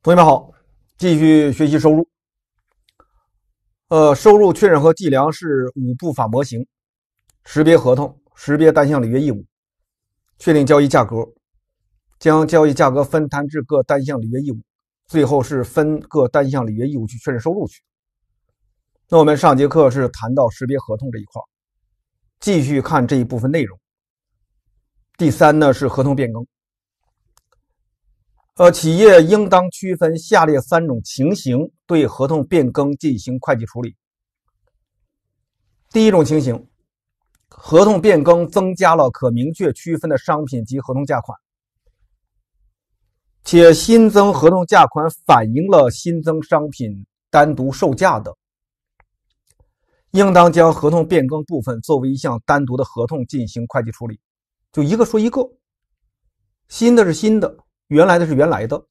同学们好，继续学习收入。呃，收入确认和计量是五步法模型：识别合同、识别单项履约义务、确定交易价格、将交易价格分摊至各单项履约义务，最后是分各单项履约义务去确认收入去。那我们上节课是谈到识别合同这一块，继续看这一部分内容。第三呢是合同变更。呃，企业应当区分下列三种情形对合同变更进行会计处理。第一种情形，合同变更增加了可明确区分的商品及合同价款，且新增合同价款反映了新增商品单独售价的，应当将合同变更部分作为一项单独的合同进行会计处理。就一个说一个，新的是新的。原来的是原来的，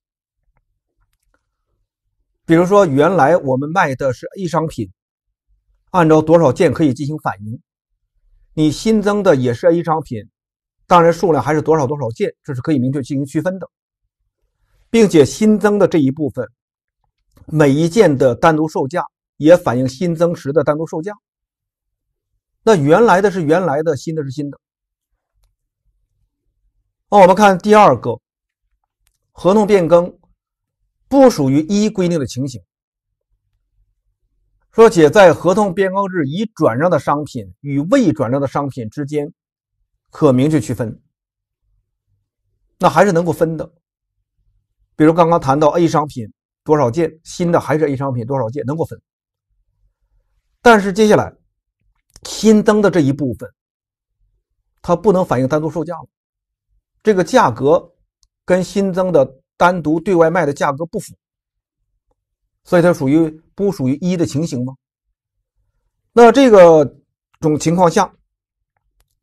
比如说原来我们卖的是 A 商品，按照多少件可以进行反映。你新增的也是 A 商品，当然数量还是多少多少件，这是可以明确进行区分的，并且新增的这一部分每一件的单独售价也反映新增时的单独售价。那原来的是原来的，新的是新的。那我们看第二个。合同变更不属于一规定的情形。说且在合同变更日已转让的商品与未转让的商品之间可明确区分，那还是能够分的。比如刚刚谈到 A 商品多少件新的还是 A 商品多少件能够分，但是接下来新增的这一部分，它不能反映单独售价了，这个价格。跟新增的单独对外卖的价格不符，所以它属于不属于一的情形吗？那这个种情况下，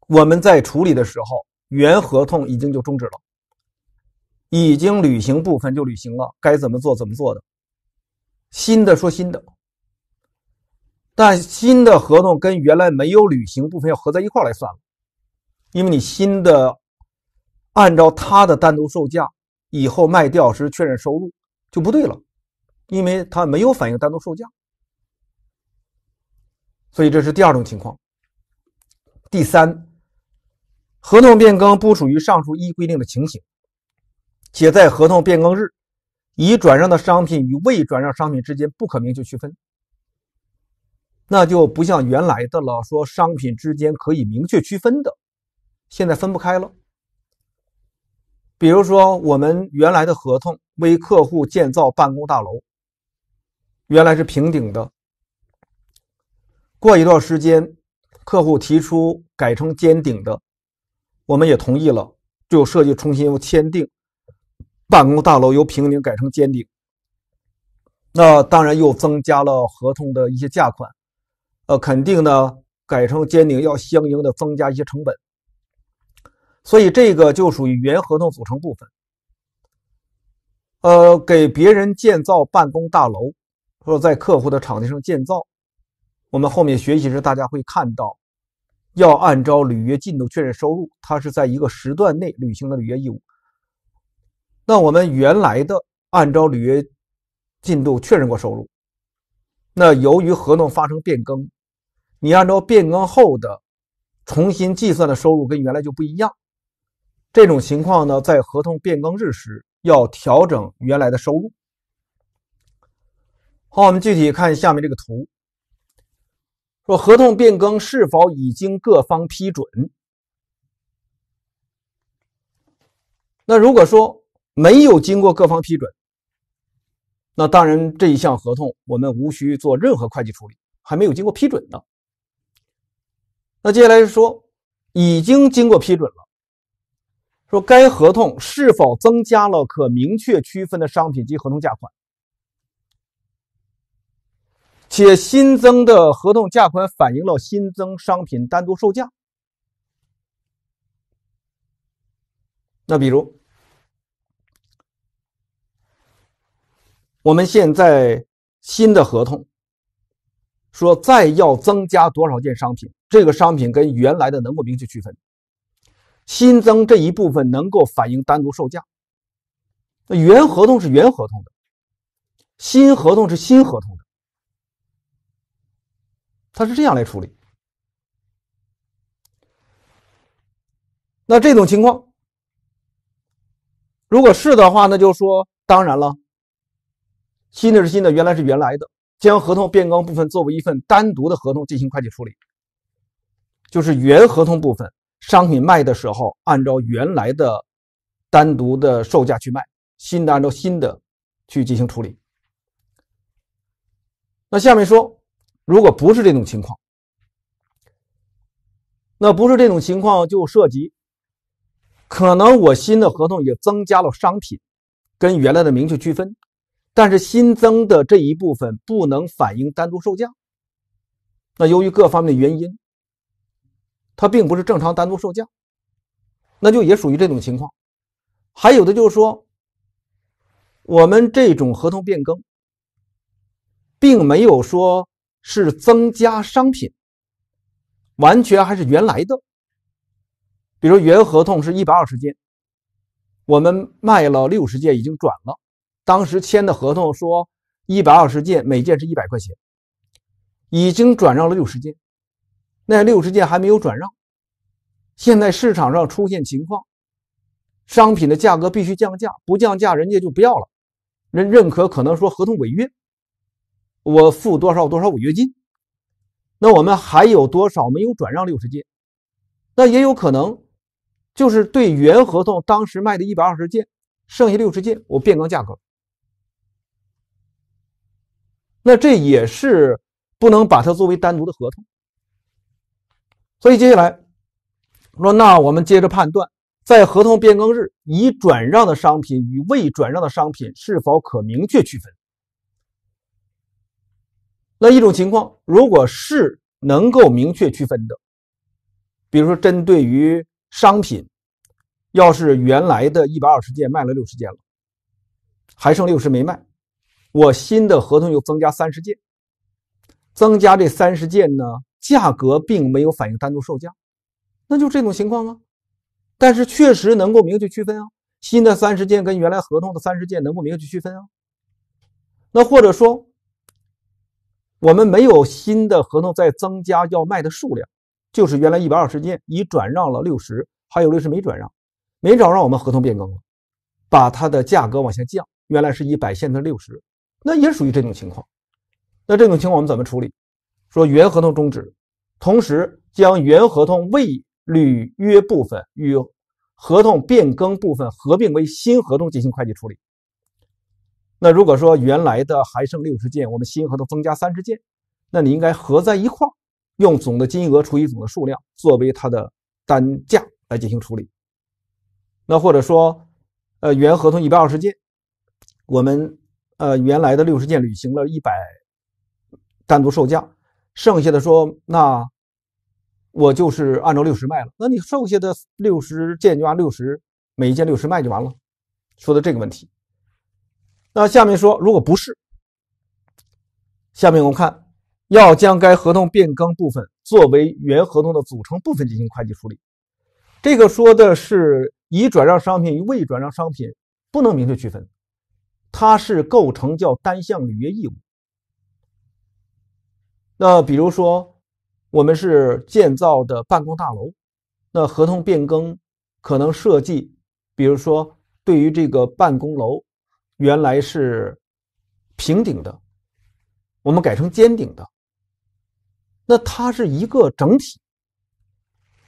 我们在处理的时候，原合同已经就终止了，已经履行部分就履行了，该怎么做怎么做的，新的说新的，但新的合同跟原来没有履行部分要合在一块来算了，因为你新的。按照他的单独售价，以后卖掉时确认收入就不对了，因为他没有反映单独售价。所以这是第二种情况。第三，合同变更不属于上述一规定的情形，且在合同变更日，已转让的商品与未转让商品之间不可明确区分，那就不像原来的了，说商品之间可以明确区分的，现在分不开了。比如说，我们原来的合同为客户建造办公大楼，原来是平顶的。过一段时间，客户提出改成尖顶的，我们也同意了，就设计重新又签订。办公大楼由平顶改成尖顶，那当然又增加了合同的一些价款。呃，肯定呢，改成尖顶要相应的增加一些成本。所以这个就属于原合同组成部分，呃，给别人建造办公大楼，或者在客户的场地上建造。我们后面学习时，大家会看到，要按照履约进度确认收入，它是在一个时段内履行的履约义务。那我们原来的按照履约进度确认过收入，那由于合同发生变更，你按照变更后的重新计算的收入跟原来就不一样。这种情况呢，在合同变更日时要调整原来的收入。好，我们具体看下面这个图。说合同变更是否已经各方批准？那如果说没有经过各方批准，那当然这一项合同我们无需做任何会计处理，还没有经过批准呢。那接下来说已经经过批准了。说该合同是否增加了可明确区分的商品及合同价款，且新增的合同价款反映了新增商品单独售价。那比如，我们现在新的合同说再要增加多少件商品，这个商品跟原来的能够明确区分。新增这一部分能够反映单独售价，那原合同是原合同的，新合同是新合同的，它是这样来处理。那这种情况，如果是的话，那就说当然了，新的是新的，原来是原来的，将合同变更部分作为一份单独的合同进行会计处理，就是原合同部分。商品卖的时候，按照原来的单独的售价去卖；新的按照新的去进行处理。那下面说，如果不是这种情况，那不是这种情况就涉及可能我新的合同也增加了商品，跟原来的明确区分，但是新增的这一部分不能反映单独售价。那由于各方面的原因。它并不是正常单独售价，那就也属于这种情况。还有的就是说，我们这种合同变更，并没有说是增加商品，完全还是原来的。比如原合同是一百二十件，我们卖了六十件，已经转了。当时签的合同说一百二十件，每件是一百块钱，已经转让了六十件。那六十件还没有转让，现在市场上出现情况，商品的价格必须降价，不降价人家就不要了。认认可可能说合同违约，我付多少多少违约金。那我们还有多少没有转让六十件？那也有可能，就是对原合同当时卖的一百二十件，剩下六十件我变更价格。那这也是不能把它作为单独的合同。所以接下来，说那我们接着判断，在合同变更日，已转让的商品与未转让的商品是否可明确区分？那一种情况，如果是能够明确区分的，比如说针对于商品，要是原来的一百二十件卖了六十件了，还剩六十没卖，我新的合同又增加三十件，增加这三十件呢？价格并没有反映单独售价，那就这种情况啊。但是确实能够明确区分啊，新的三十件跟原来合同的三十件能够明确区分啊。那或者说，我们没有新的合同在增加要卖的数量，就是原来一百二十件已转让了六十，还有六十没转让，没转让我们合同变更了，把它的价格往下降，原来是一百现在六十，那也属于这种情况。那这种情况我们怎么处理？说原合同终止，同时将原合同未履约部分与合同变更部分合并为新合同进行会计处理。那如果说原来的还剩六十件，我们新合同增加三十件，那你应该合在一块儿，用总的金额除以总的数量作为它的单价来进行处理。那或者说，呃，原合同一百二十件，我们呃原来的六十件履行了一百，单独售价。剩下的说，那我就是按照六十卖了。那你剩下的六十件就按六十每一件六十卖就完了。说的这个问题。那下面说，如果不是，下面我们看，要将该合同变更部分作为原合同的组成部分进行会计处理。这个说的是已转让商品与未转让商品不能明确区分，它是构成叫单项履约义务。那比如说，我们是建造的办公大楼，那合同变更可能设计，比如说对于这个办公楼，原来是平顶的，我们改成尖顶的，那它是一个整体，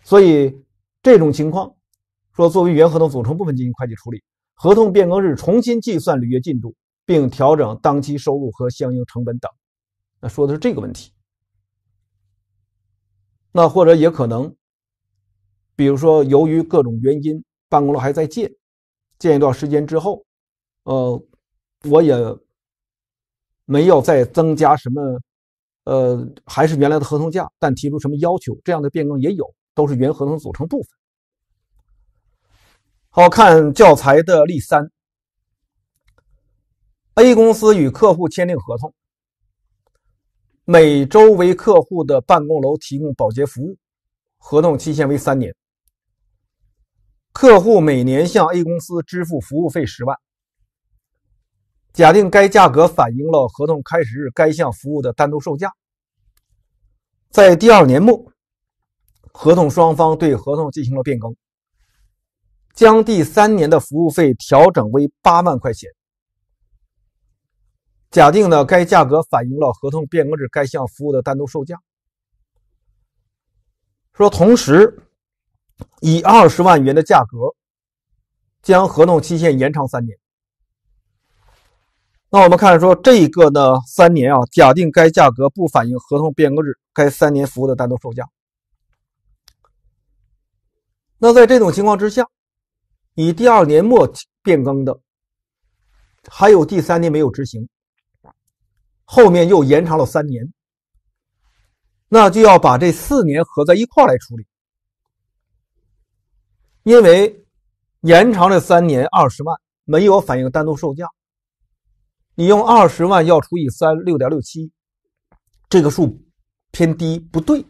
所以这种情况说作为原合同组成部分进行会计处理，合同变更日重新计算履约进度，并调整当期收入和相应成本等，那说的是这个问题。那或者也可能，比如说，由于各种原因，办公楼还在建，建一段时间之后，呃，我也没有再增加什么，呃，还是原来的合同价，但提出什么要求，这样的变更也有，都是原合同组成部分。好看教材的例三，A 公司与客户签订合同。每周为客户的办公楼提供保洁服务，合同期限为三年。客户每年向 A 公司支付服务费十万。假定该价格反映了合同开始日该项服务的单独售价。在第二年末，合同双方对合同进行了变更，将第三年的服务费调整为八万块钱。假定呢，该价格反映了合同变更日该项服务的单独售价。说同时，以二十万元的价格，将合同期限延长三年。那我们看说这个呢三年啊，假定该价格不反映合同变更日该三年服务的单独售价。那在这种情况之下，以第二年末变更的，还有第三年没有执行。后面又延长了三年，那就要把这四年合在一块来处理，因为延长了三年二十万没有反映单独售价，你用二十万要除以三六点六七，这个数偏低不对。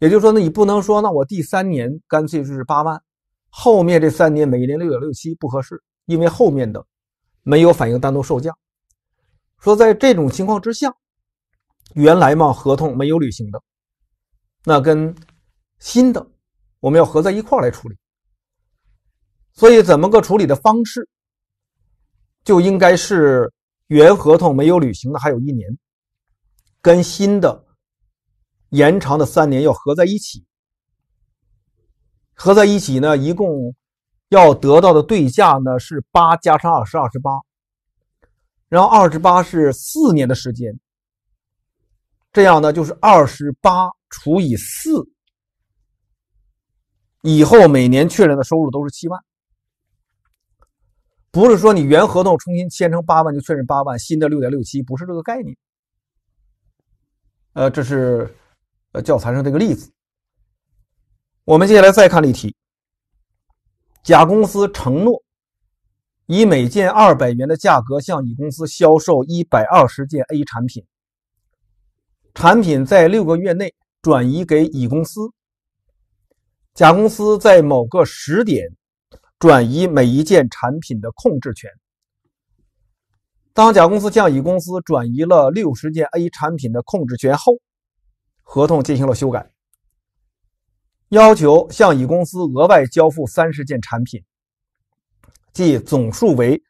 也就是说呢，你不能说那我第三年干脆就是八万，后面这三年每一年六点六七不合适，因为后面的没有反映单独售价。说，在这种情况之下，原来嘛合同没有履行的，那跟新的我们要合在一块来处理。所以，怎么个处理的方式，就应该是原合同没有履行的还有一年，跟新的延长的三年要合在一起。合在一起呢，一共要得到的对价呢是八加上二十二十八。然后二十八是四年的时间，这样呢就是二十八除以四，以后每年确认的收入都是七万，不是说你原合同重新签成八万就确认八万，新的六点六七不是这个概念。呃，这是呃教材上这个例子。我们接下来再看例题，甲公司承诺。以每件二百元的价格向乙公司销售一百二十件 A 产品，产品在六个月内转移给乙公司。甲公司在某个时点转移每一件产品的控制权。当甲公司向乙公司转移了六十件 A 产品的控制权后，合同进行了修改，要求向乙公司额外交付三十件产品。即总数为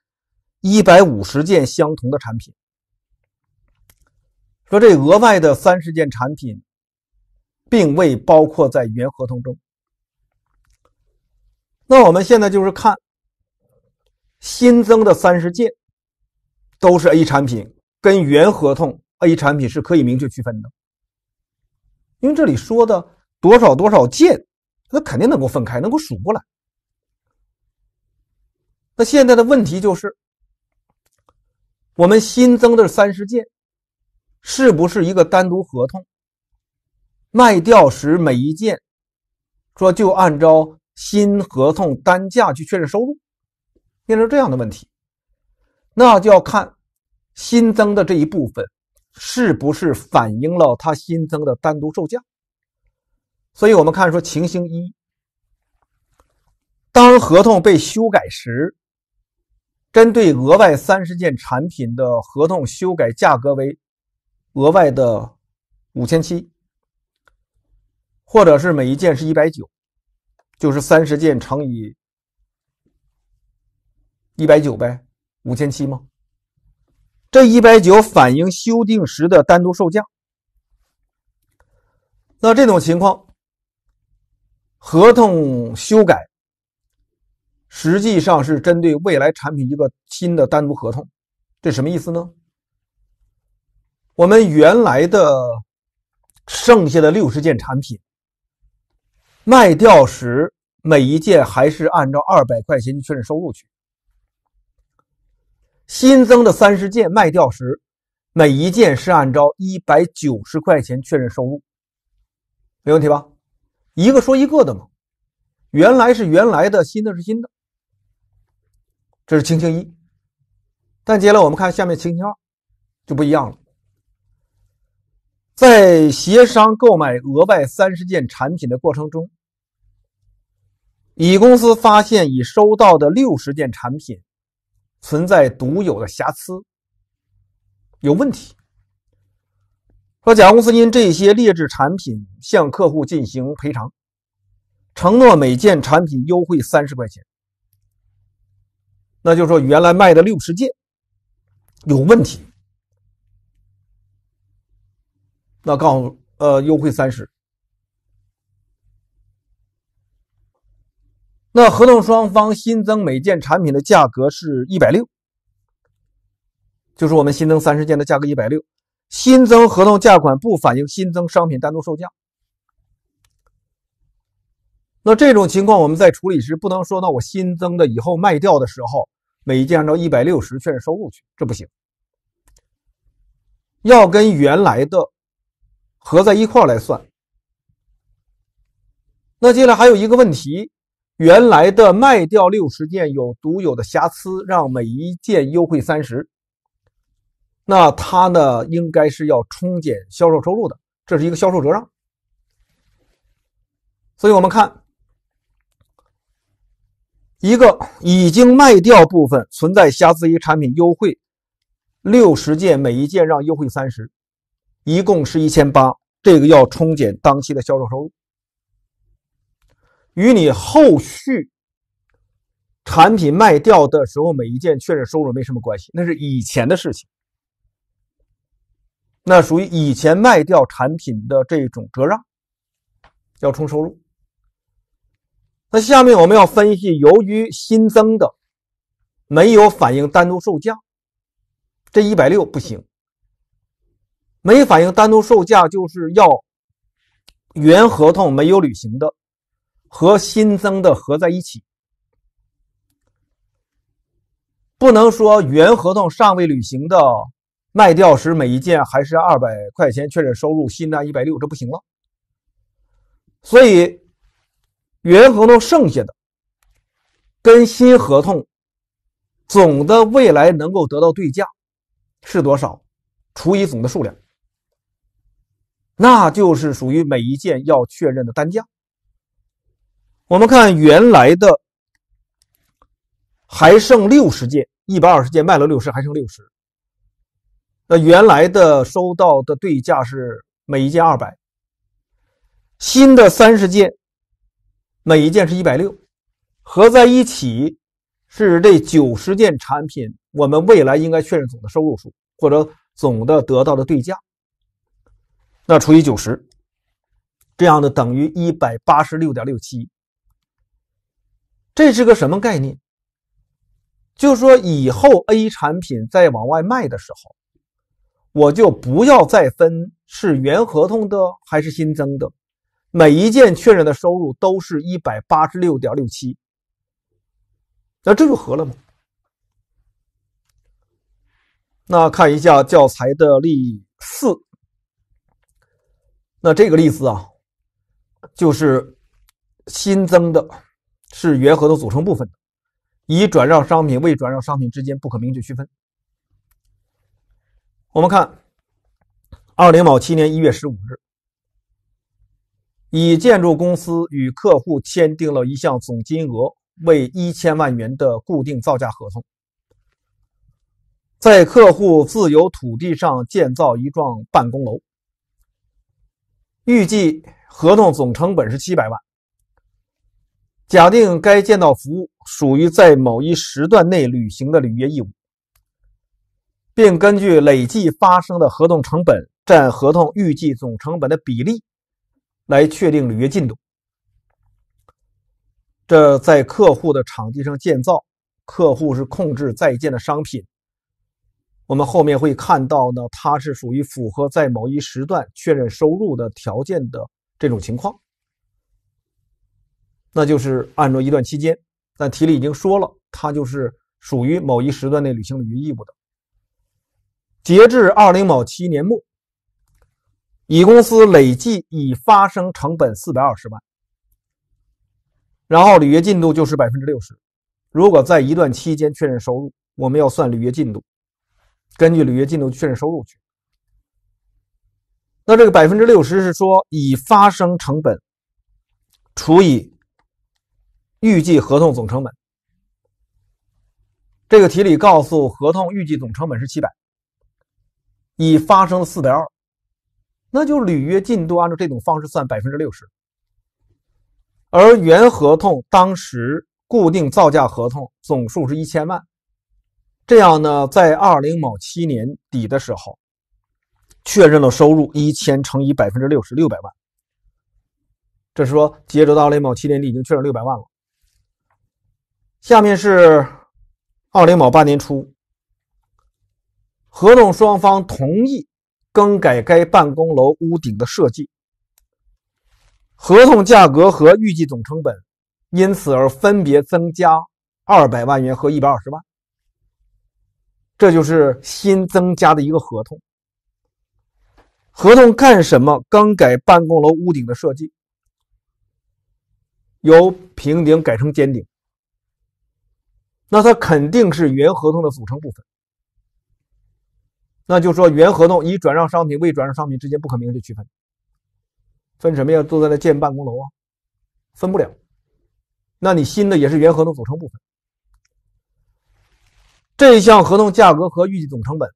一百五十件相同的产品。说这额外的三十件产品，并未包括在原合同中。那我们现在就是看新增的三十件，都是 A 产品，跟原合同 A 产品是可以明确区分的。因为这里说的多少多少件，那肯定能够分开，能够数过来。那现在的问题就是，我们新增的三十件，是不是一个单独合同？卖掉时每一件，说就按照新合同单价去确认收入，变成这样的问题，那就要看新增的这一部分是不是反映了它新增的单独售价。所以我们看说，情形一，当合同被修改时。针对额外三十件产品的合同修改价格为额外的五千七，或者是每一件是一百九，就是三十件乘以一百九呗，五千七吗？这一百九反映修订时的单独售价。那这种情况，合同修改。实际上是针对未来产品一个新的单独合同，这什么意思呢？我们原来的剩下的六十件产品卖掉时，每一件还是按照二百块钱确认收入去；新增的三十件卖掉时，每一件是按照一百九十块钱确认收入，没问题吧？一个说一个的嘛，原来是原来的，新的是新的。这是情形一，但接下来我们看下面情形二就不一样了。在协商购买额外三十件产品的过程中，乙公司发现已收到的六十件产品存在独有的瑕疵，有问题。说甲公司因这些劣质产品向客户进行赔偿，承诺每件产品优惠三十块钱。那就是说，原来卖的六十件有问题，那告诉呃优惠三十，那合同双方新增每件产品的价格是一百六，就是我们新增三十件的价格一百六，新增合同价款不反映新增商品单独售价。那这种情况我们在处理时不能说，那我新增的以后卖掉的时候，每一件按照一百六十确认收入去，这不行，要跟原来的合在一块来算。那接下来还有一个问题，原来的卖掉六十件有独有的瑕疵，让每一件优惠三十，那它呢应该是要冲减销售收入的，这是一个销售折让。所以我们看。一个已经卖掉部分存在瑕疵一产品，优惠六十件，每一件让优惠三十，一共是一千八。这个要冲减当期的销售收入，与你后续产品卖掉的时候每一件确认收入没什么关系，那是以前的事情。那属于以前卖掉产品的这种折让，要冲收入。那下面我们要分析，由于新增的没有反映单独售价，这一百六不行。没反映单独售价，就是要原合同没有履行的和新增的合在一起，不能说原合同尚未履行的卖掉时每一件还是二百块钱确认收入，新增一百六这不行了。所以。原合同剩下的跟新合同总的未来能够得到对价是多少，除以总的数量，那就是属于每一件要确认的单价。我们看原来的还剩六十件，一百二十件卖了六十，还剩六十。那原来的收到的对价是每一件二百，新的三十件。每一件是一百六，合在一起是这九十件产品，我们未来应该确认总的收入数或者总的得到的对价。那除以九十，这样的等于一百八十六点六七。这是个什么概念？就说以后 A 产品再往外卖的时候，我就不要再分是原合同的还是新增的。每一件确认的收入都是一百八十六点六七，那这就合了吗？那看一下教材的例四，那这个例子啊，就是新增的，是原合同组成部分，已转让商品、未转让商品之间不可明确区分。我们看二零某七年一月十五日。以建筑公司与客户签订了一项总金额为一千万元的固定造价合同，在客户自有土地上建造一幢办公楼，预计合同总成本是七百万。假定该建造服务属于在某一时段内履行的履约义务，并根据累计发生的合同成本占合同预计总成本的比例。来确定履约进度，这在客户的场地上建造，客户是控制在建的商品。我们后面会看到呢，它是属于符合在某一时段确认收入的条件的这种情况，那就是按照一段期间，但题里已经说了，它就是属于某一时段内履行履约义务的。截至二零某七年末。乙公司累计已发生成本四百二十万，然后履约进度就是百分之六十。如果在一段期间确认收入，我们要算履约进度，根据履约进度确认收入去。那这个百分之六十是说已发生成本除以预计合同总成本。这个题里告诉合同预计总成本是七百，已发生四百二。那就履约进度按照这种方式算百分之六十，而原合同当时固定造价合同总数是一千万，这样呢，在二零某七年底的时候，确认了收入一千乘以百分之六十六百万。这是说，截止到二零某七年底已经确认六百万了。下面是二零某八年初，合同双方同意。更改该办公楼屋顶的设计，合同价格和预计总成本因此而分别增加二百万元和一百二十万，这就是新增加的一个合同。合同干什么？更改办公楼屋顶的设计，由平顶改成尖顶，那它肯定是原合同的组成部分。那就说，原合同已转让商品、未转让商品之间不可明确区分，分什么呀？都在那建办公楼啊，分不了。那你新的也是原合同组成部分，这项合同价格和预计总成本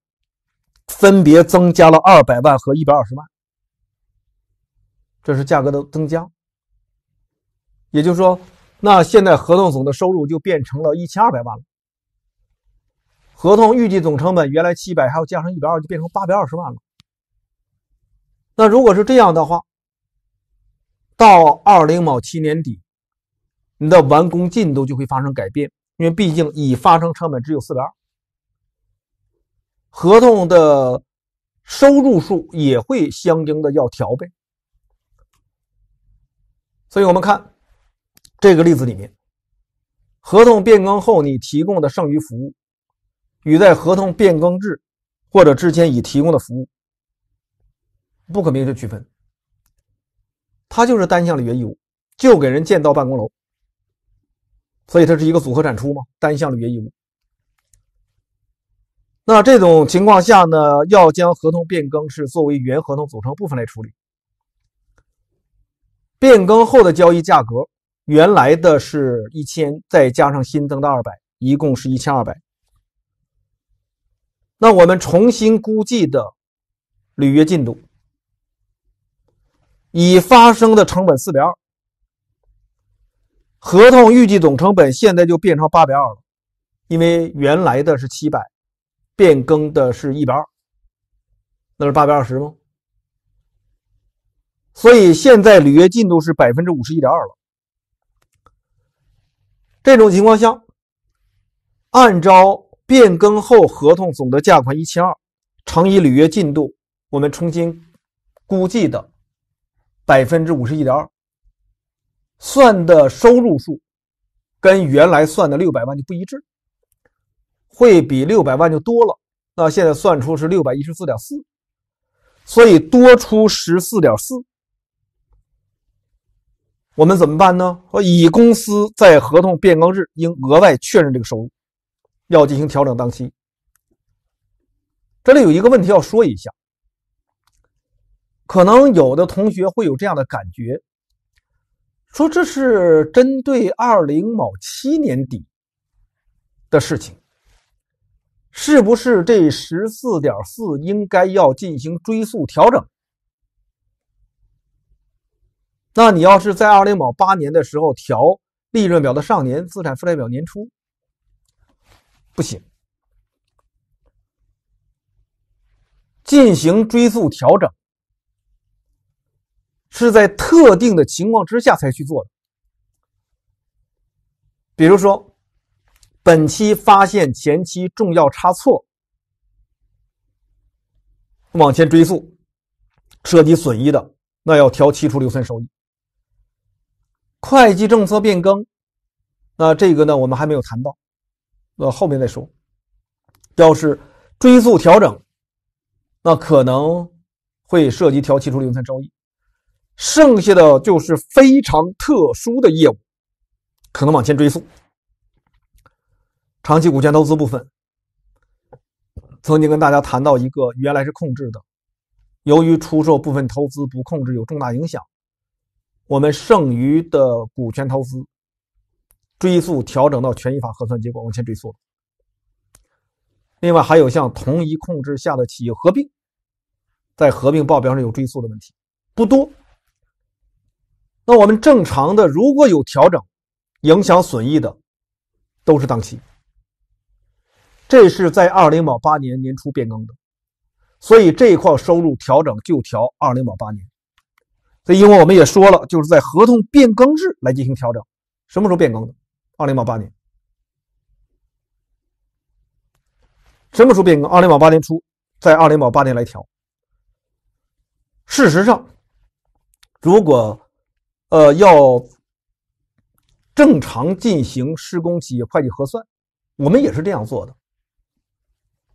分别增加了二百万和一百二十万，这是价格的增加。也就是说，那现在合同总的收入就变成了一千二百万了。合同预计总成本原来七百，还要加上一百二，就变成八百二十万了。那如果是这样的话，到二零某七年底，你的完工进度就会发生改变，因为毕竟已发生成本只有四百二，合同的收入数也会相应的要调呗。所以我们看这个例子里面，合同变更后，你提供的剩余服务。与在合同变更制或者之前已提供的服务不可明确区分，它就是单项履约义务，就给人建造办公楼，所以它是一个组合产出嘛，单项履约义务。那这种情况下呢，要将合同变更是作为原合同组成部分来处理。变更后的交易价格，原来的是一千，再加上新增的二百，一共是一千二百。那我们重新估计的履约进度，已发生的成本四百二，合同预计总成本现在就变成八百二了，因为原来的是七百，变更的是一百二，那是八百二十吗？所以现在履约进度是百分之五十一点二了。这种情况下，按照。变更后合同总的价款一千二乘以履约进度，我们重新估计的百分之五十一点二算的收入数，跟原来算的六百万就不一致，会比六百万就多了。那现在算出是六百一十四点四，所以多出十四点四。我们怎么办呢？乙公司在合同变更日应额外确认这个收入。要进行调整，当期。这里有一个问题要说一下，可能有的同学会有这样的感觉，说这是针对二零某七年底的事情，是不是这十四点四应该要进行追溯调整？那你要是在二零某八年的时候调利润表的上年资产负债表年初？不行，进行追溯调整是在特定的情况之下才去做的。比如说，本期发现前期重要差错，往前追溯涉及损益的，那要调期初留存收益。会计政策变更，那这个呢，我们还没有谈到。那后面再说，要是追溯调整，那可能会涉及调期理、零存收益，剩下的就是非常特殊的业务，可能往前追溯。长期股权投资部分，曾经跟大家谈到一个原来是控制的，由于出售部分投资不控制有重大影响，我们剩余的股权投资。追溯调整到权益法核算结果往前追溯。另外还有向同一控制下的企业合并，在合并报表上有追溯的问题，不多。那我们正常的如果有调整影响损益的，都是当期。这是在二零一八年年初变更的，所以这一块收入调整就调二零一八年。这因为我们也说了，就是在合同变更日来进行调整，什么时候变更的？二零八八年，什么时候变更？二零八八年初，在二零八八年来调。事实上，如果呃要正常进行施工企业会计核算，我们也是这样做的。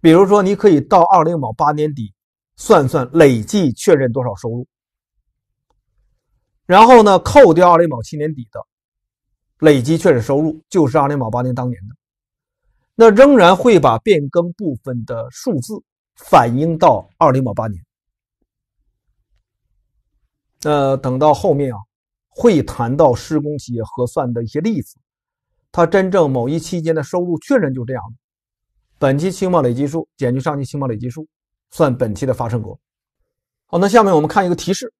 比如说，你可以到二零八八年底算算累计确认多少收入，然后呢，扣掉二零八七年底的。累计确认收入就是二零零八年当年的，那仍然会把变更部分的数字反映到二零零八年。呃，等到后面啊，会谈到施工企业核算的一些例子，它真正某一期间的收入确认就这样：本期期末累计数减去上期期末累计数，算本期的发生额。好，那下面我们看一个提示：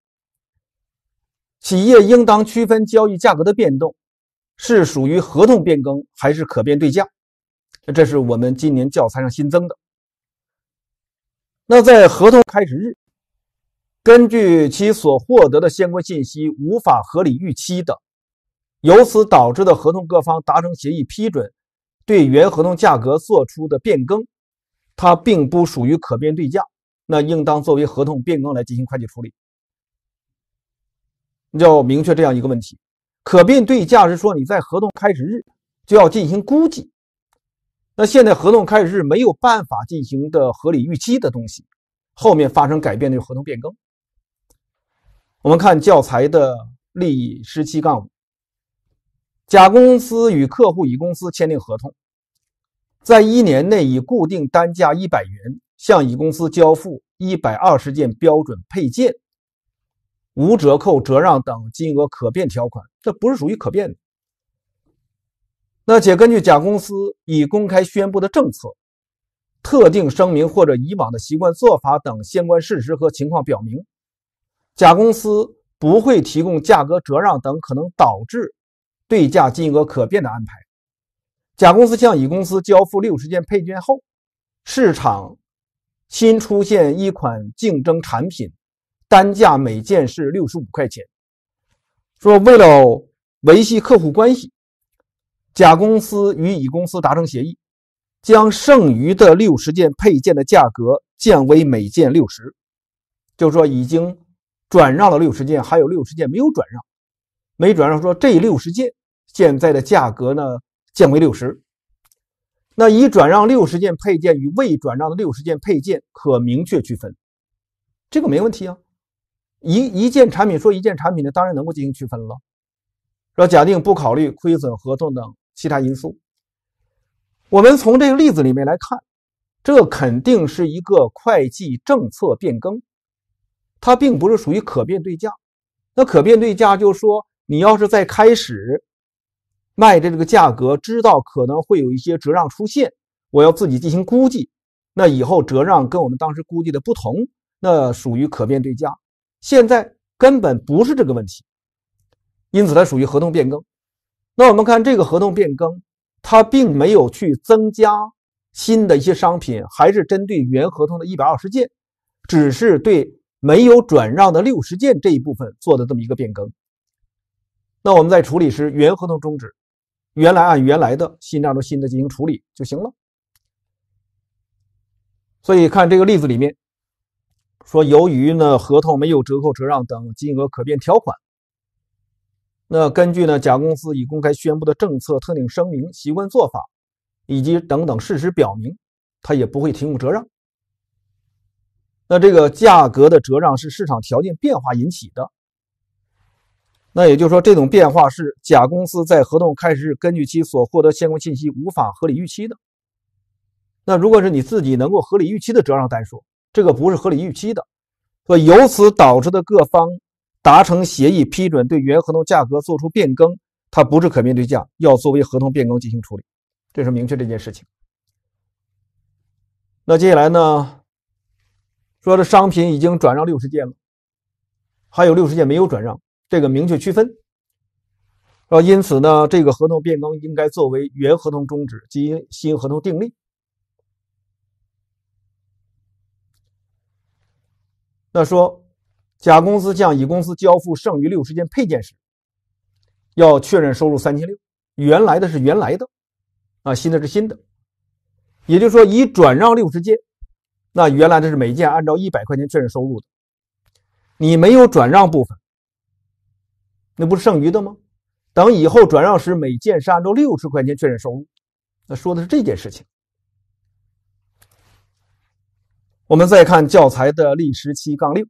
企业应当区分交易价格的变动。是属于合同变更还是可变对价？这是我们今年教材上新增的。那在合同开始日，根据其所获得的相关信息无法合理预期的，由此导致的合同各方达成协议批准对原合同价格做出的变更，它并不属于可变对价，那应当作为合同变更来进行会计处理。要明确这样一个问题。可变对价值说，你在合同开始日就要进行估计。那现在合同开始日没有办法进行的合理预期的东西，后面发生改变的有合同变更。我们看教材的例十七杠五，甲公司与客户乙公司签订合同，在一年内以固定单价一百元向乙公司交付一百二十件标准配件。无折扣、折让等金额可变条款，这不是属于可变的。那且根据甲公司已公开宣布的政策、特定声明或者以往的习惯做法等相关事实和情况表明，甲公司不会提供价格折让等可能导致对价金额可变的安排。甲公司向乙公司交付六十件配件后，市场新出现一款竞争产品。单价每件是六十五块钱。说为了维系客户关系，甲公司与乙公司达成协议，将剩余的六十件配件的价格降为每件六十。就是说已经转让了六十件，还有六十件没有转让。没转让，说这六十件现在的价格呢降为六十。那已转让六十件配件与未转让的六十件配件可明确区分，这个没问题啊。一一件产品说一件产品呢，当然能够进行区分了。说假定不考虑亏损合同等其他因素，我们从这个例子里面来看，这肯定是一个会计政策变更，它并不是属于可变对价。那可变对价就说，你要是在开始卖的这个价格知道可能会有一些折让出现，我要自己进行估计，那以后折让跟我们当时估计的不同，那属于可变对价。现在根本不是这个问题，因此它属于合同变更。那我们看这个合同变更，它并没有去增加新的一些商品，还是针对原合同的一百二十件，只是对没有转让的六十件这一部分做的这么一个变更。那我们在处理时，原合同终止，原来按原来的新的都新的进行处理就行了。所以看这个例子里面。说，由于呢，合同没有折扣折让等金额可变条款，那根据呢，甲公司已公开宣布的政策特定声明、习惯做法，以及等等事实表明，他也不会提供折让。那这个价格的折让是市场条件变化引起的，那也就是说，这种变化是甲公司在合同开始根据其所获得相关信息无法合理预期的。那如果是你自己能够合理预期的折让，单说。这个不是合理预期的，所以由此导致的各方达成协议批准对原合同价格做出变更，它不是可变对价，要作为合同变更进行处理。这是明确这件事情。那接下来呢？说这商品已经转让六十件了，还有六十件没有转让，这个明确区分。啊，因此呢，这个合同变更应该作为原合同终止，及新合同订立。那说，甲公司向乙公司交付剩余六十件配件时，要确认收入三千六。原来的是原来的，啊，新的是新的。也就是说，已转让六十件，那原来的是每件按照一百块钱确认收入的。你没有转让部分，那不是剩余的吗？等以后转让时，每件是按照六十块钱确认收入。那说的是这件事情。我们再看教材的例十七杠六。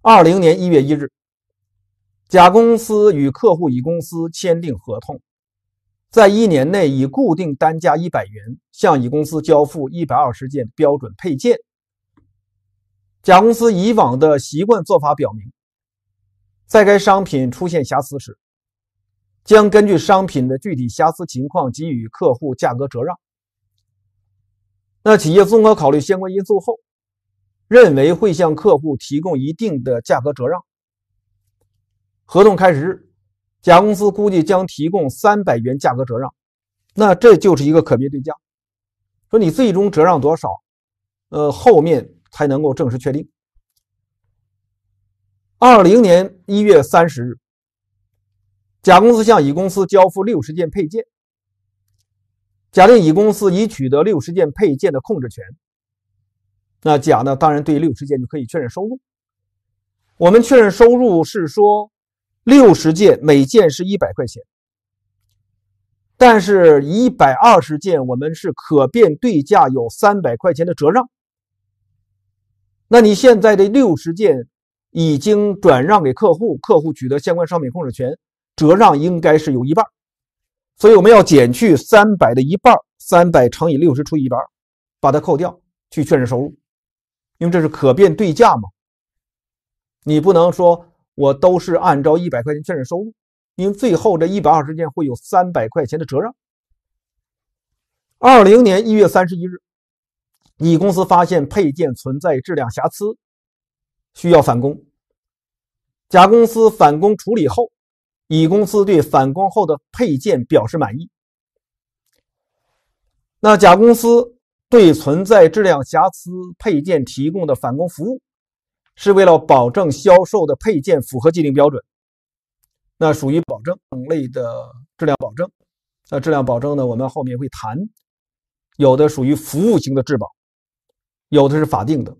二零年一月一日，甲公司与客户乙公司签订合同，在一年内以固定单价一百元向乙公司交付一百二十件标准配件。甲公司以往的习惯做法表明，在该商品出现瑕疵时，将根据商品的具体瑕疵情况给予客户价格折让。那企业综合考虑相关因素后，认为会向客户提供一定的价格折让。合同开始日，甲公司估计将提供三百元价格折让，那这就是一个可变对价。说你最终折让多少，呃，后面才能够正式确定。二零年一月三十日，甲公司向乙公司交付六十件配件。假定乙公司已取得六十件配件的控制权，那甲呢？当然对六十件就可以确认收入。我们确认收入是说，六十件每件是一百块钱，但是一百二十件我们是可变对价有三百块钱的折让。那你现在的六十件已经转让给客户，客户取得相关商品控制权，折让应该是有一半。所以我们要减去三百的一半，三百乘以六十除以一百二，把它扣掉，去确认收入，因为这是可变对价嘛。你不能说我都是按照一百块钱确认收入，因为最后这一百二十件会有三百块钱的折让。二零年一月三十一日，乙公司发现配件存在质量瑕疵，需要返工。甲公司返工处理后。乙公司对返工后的配件表示满意。那甲公司对存在质量瑕疵配件提供的返工服务，是为了保证销售的配件符合既定标准，那属于保证类的质量保证。那质量保证呢？我们后面会谈。有的属于服务型的质保，有的是法定的。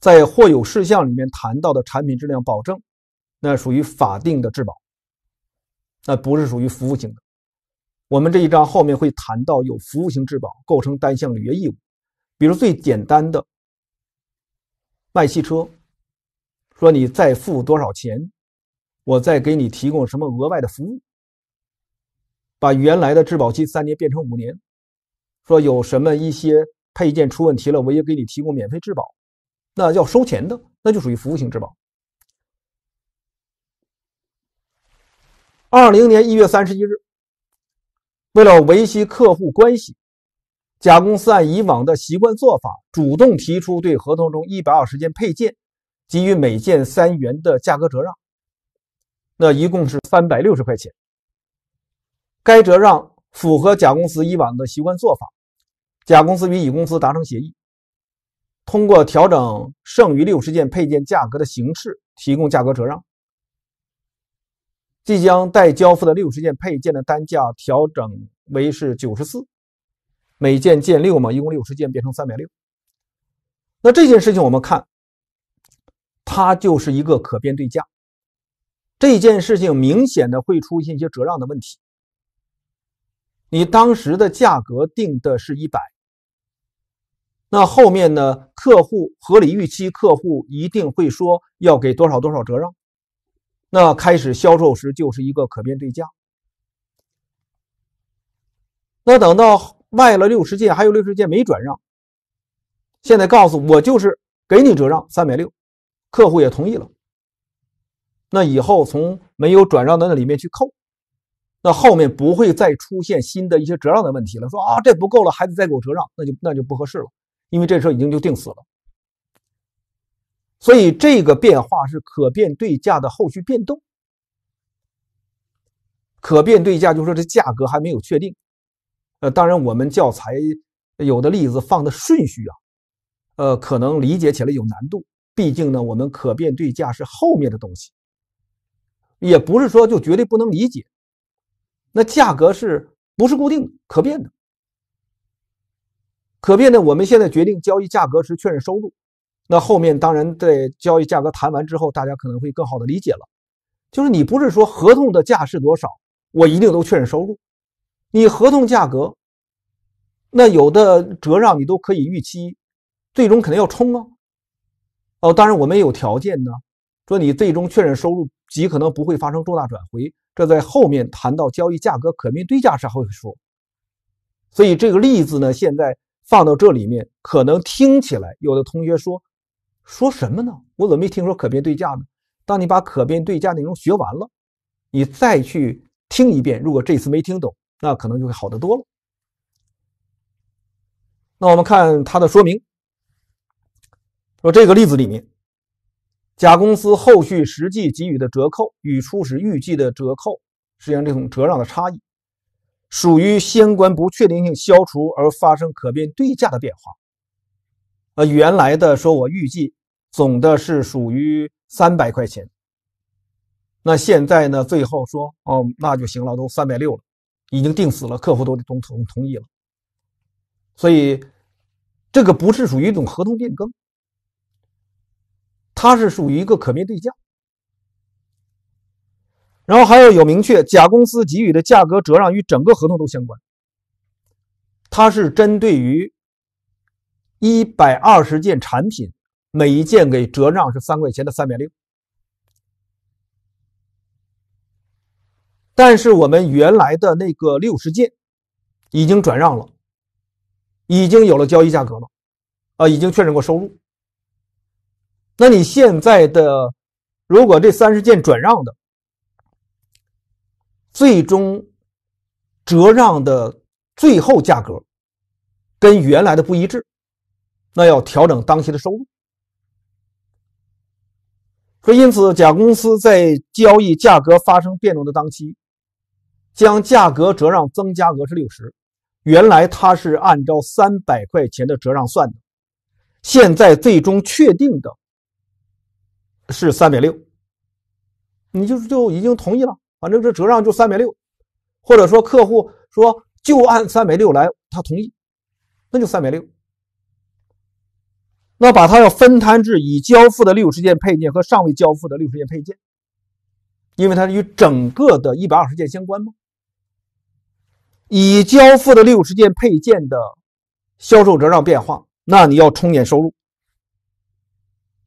在货有事项里面谈到的产品质量保证，那属于法定的质保。那不是属于服务型的。我们这一章后面会谈到，有服务型质保构成单项履约义务，比如最简单的卖汽车，说你再付多少钱，我再给你提供什么额外的服务，把原来的质保期三年变成五年，说有什么一些配件出问题了，我也给你提供免费质保，那要收钱的，那就属于服务型质保。二零年一月三十一日，为了维系客户关系，甲公司按以往的习惯做法，主动提出对合同中一百二十件配件给予每件三元的价格折让，那一共是三百六十块钱。该折让符合甲公司以往的习惯做法。甲公司与乙公司达成协议，通过调整剩余六十件配件价格的形式提供价格折让。即将待交付的六十件配件的单价调整为是九十四，每件件六嘛，一共六十件变成三百六。那这件事情我们看，它就是一个可变对价，这件事情明显的会出现一些折让的问题。你当时的价格定的是一百，那后面呢，客户合理预期，客户一定会说要给多少多少折让。那开始销售时就是一个可变对价，那等到卖了六十件，还有六十件没转让，现在告诉我就是给你折让三百六，客户也同意了，那以后从没有转让的那里面去扣，那后面不会再出现新的一些折让的问题了。说啊，这不够了，还得再给我折让，那就那就不合适了，因为这时候已经就定死了。所以这个变化是可变对价的后续变动。可变对价就是说这价格还没有确定。呃，当然我们教材有的例子放的顺序啊，呃，可能理解起来有难度。毕竟呢，我们可变对价是后面的东西，也不是说就绝对不能理解。那价格是不是固定？可变的。可变的，我们现在决定交易价格时确认收入。那后面当然在交易价格谈完之后，大家可能会更好的理解了。就是你不是说合同的价是多少，我一定都确认收入。你合同价格，那有的折让你都可以预期，最终肯定要冲啊。哦，当然我们有条件呢，说你最终确认收入极可能不会发生重大转回，这在后面谈到交易价格可变对价时会说。所以这个例子呢，现在放到这里面，可能听起来有的同学说。说什么呢？我怎么没听说可变对价呢？当你把可变对价内容学完了，你再去听一遍。如果这次没听懂，那可能就会好得多了。那我们看它的说明，说这个例子里面，甲公司后续实际给予的折扣与初始预计的折扣实际上这种折让的差异，属于相关不确定性消除而发生可变对价的变化。呃，原来的说，我预计总的是属于三百块钱。那现在呢，最后说，哦，那就行了，都三百六了，已经定死了，客户都都同同意了。所以，这个不是属于一种合同变更，它是属于一个可变对价。然后还要有明确，甲公司给予的价格折让与整个合同都相关，它是针对于。一百二十件产品，每一件给折让是三块钱的三百六，但是我们原来的那个六十件已经转让了，已经有了交易价格了，啊，已经确认过收入。那你现在的，如果这三十件转让的，最终折让的最后价格跟原来的不一致。那要调整当期的收入，说因此，甲公司在交易价格发生变动的当期，将价格折让增加额是六十，原来它是按照三百块钱的折让算的，现在最终确定的是三百六，你就是就已经同意了，反正这折让就三百六，或者说客户说就按三百六来，他同意，那就三百六。那把它要分摊至已交付的六十件配件和尚未交付的六十件配件，因为它与整个的一百二十件相关吗？已交付的六十件配件的销售折让变化，那你要冲减收入，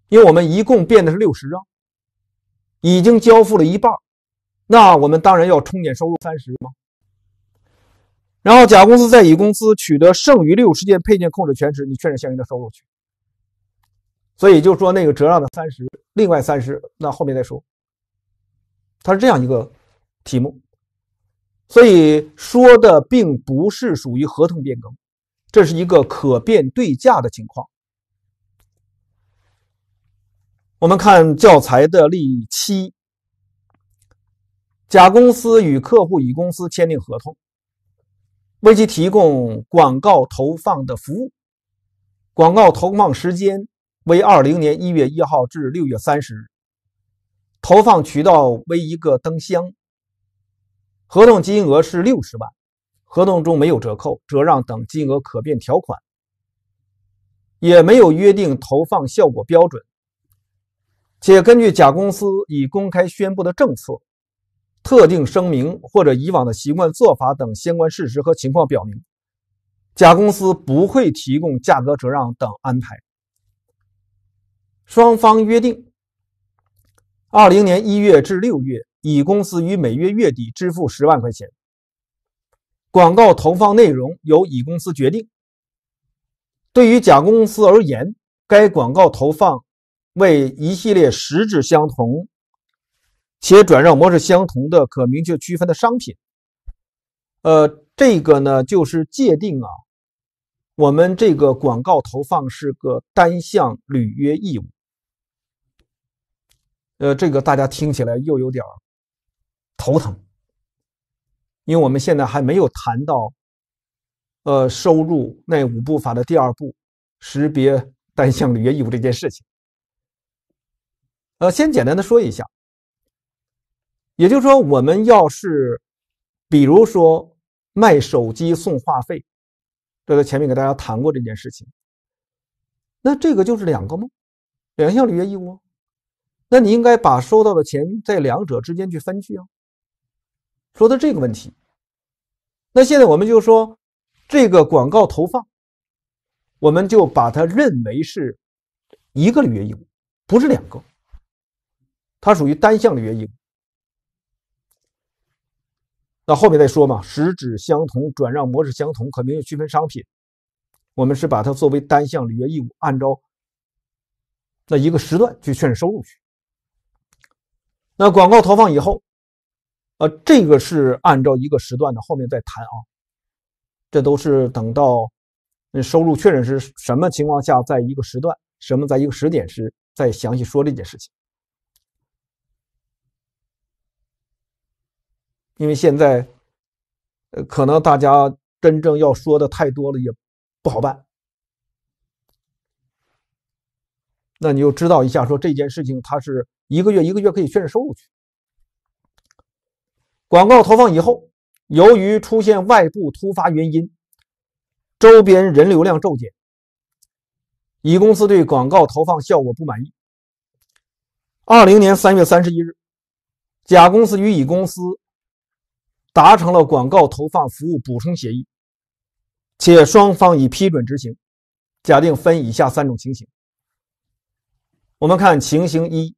因为我们一共变的是六十啊，已经交付了一半，那我们当然要冲减收入三十吗？然后甲公司在乙公司取得剩余六十件配件控制权时，你确认相应的收入去。所以就说，那个折让的三十，另外三十，那后面再说。它是这样一个题目，所以说的并不是属于合同变更，这是一个可变对价的情况。我们看教材的例七，甲公司与客户乙公司签订合同，为其提供广告投放的服务，广告投放时间。为二零年一月一号至六月三十日，投放渠道为一个灯箱。合同金额是六十万，合同中没有折扣、折让等金额可变条款，也没有约定投放效果标准。且根据甲公司已公开宣布的政策、特定声明或者以往的习惯做法等相关事实和情况表明，甲公司不会提供价格折让等安排。双方约定，二零年一月至六月，乙公司于每月月底支付十万块钱。广告投放内容由乙公司决定。对于甲公司而言，该广告投放为一系列实质相同且转让模式相同的可明确区分的商品。呃，这个呢，就是界定啊，我们这个广告投放是个单项履约义务。呃，这个大家听起来又有点头疼，因为我们现在还没有谈到，呃，收入那五步法的第二步，识别单向履约义务这件事情。呃，先简单的说一下，也就是说，我们要是，比如说卖手机送话费，这个前面给大家谈过这件事情，那这个就是两个吗？两项履约义务吗？那你应该把收到的钱在两者之间去分句啊。说到这个问题，那现在我们就说这个广告投放，我们就把它认为是一个履约义务，不是两个，它属于单项履约义务。那后面再说嘛，实质相同，转让模式相同，可明确区分商品，我们是把它作为单项履约义务，按照那一个时段去确认收入去。那广告投放以后，呃，这个是按照一个时段的，后面再谈啊。这都是等到收入确认是什么情况下，在一个时段，什么在一个时点时再详细说这件事情。因为现在，呃，可能大家真正要说的太多了，也不好办。那你就知道一下，说这件事情，它是一个月一个月可以确认收入去。广告投放以后，由于出现外部突发原因，周边人流量骤减，乙公司对广告投放效果不满意。二零年三月三十一日，甲公司与乙公司达成了广告投放服务补充协议，且双方已批准执行。假定分以下三种情形。我们看情形一，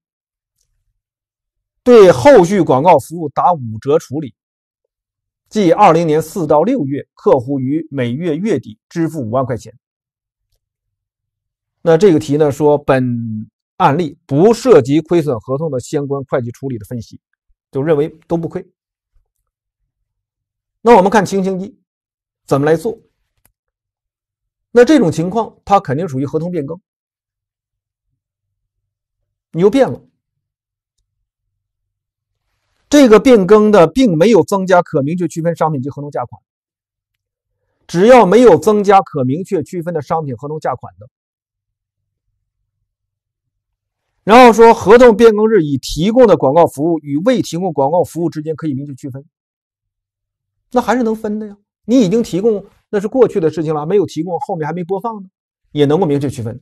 对后续广告服务打五折处理，即二零年四到六月，客户于每月月底支付五万块钱。那这个题呢说本案例不涉及亏损合同的相关会计处理的分析，就认为都不亏。那我们看情形一怎么来做？那这种情况它肯定属于合同变更。你又变了，这个变更的并没有增加可明确区分商品及合同价款。只要没有增加可明确区分的商品合同价款的，然后说合同变更日已提供的广告服务与未提供广告服务之间可以明确区分，那还是能分的呀。你已经提供那是过去的事情了，没有提供后面还没播放呢，也能够明确区分。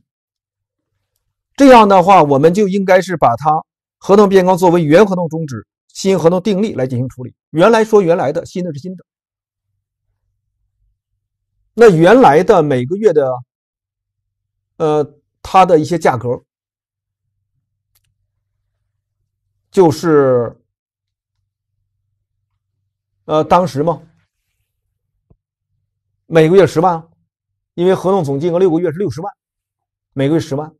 这样的话，我们就应该是把它合同变更作为原合同终止、新合同订立来进行处理。原来说原来的，新的是新的。那原来的每个月的，呃，它的一些价格就是，呃，当时嘛，每个月十万，因为合同总金额六个月是六十万，每个月十万。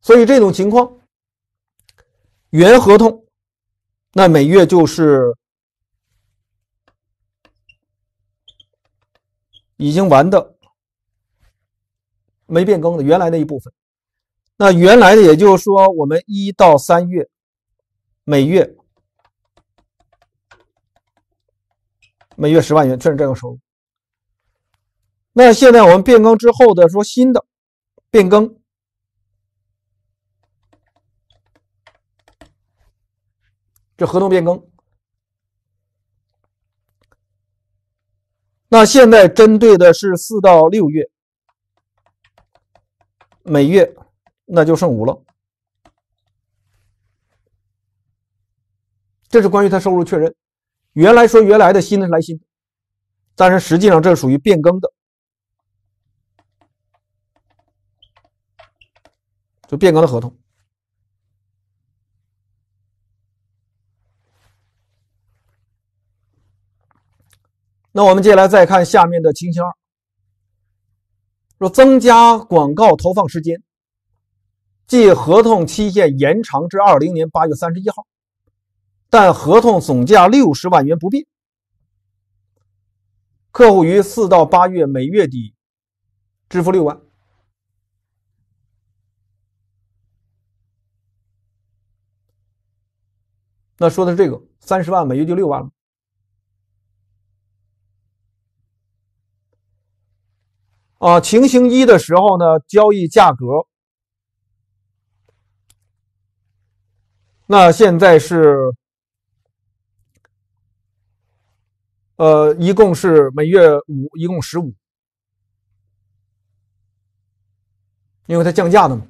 所以这种情况，原合同那每月就是已经完的，没变更的原来那一部分。那原来的也就是说，我们一到三月每月每月十万元确认这个收入。那现在我们变更之后的说新的变更。这合同变更，那现在针对的是四到六月，每月那就剩五了。这是关于他收入确认，原来说原来的新的来新，但是实际上这属于变更的，就变更的合同。那我们接下来再看下面的情形二，说增加广告投放时间，即合同期限延长至二零年八月三十一号，但合同总价六十万元不变。客户于四到八月每月底支付六万。那说的是这个三十万每月就六万了。啊，情形一的时候呢，交易价格那现在是呃，一共是每月五，一共十五，因为它降价了嘛。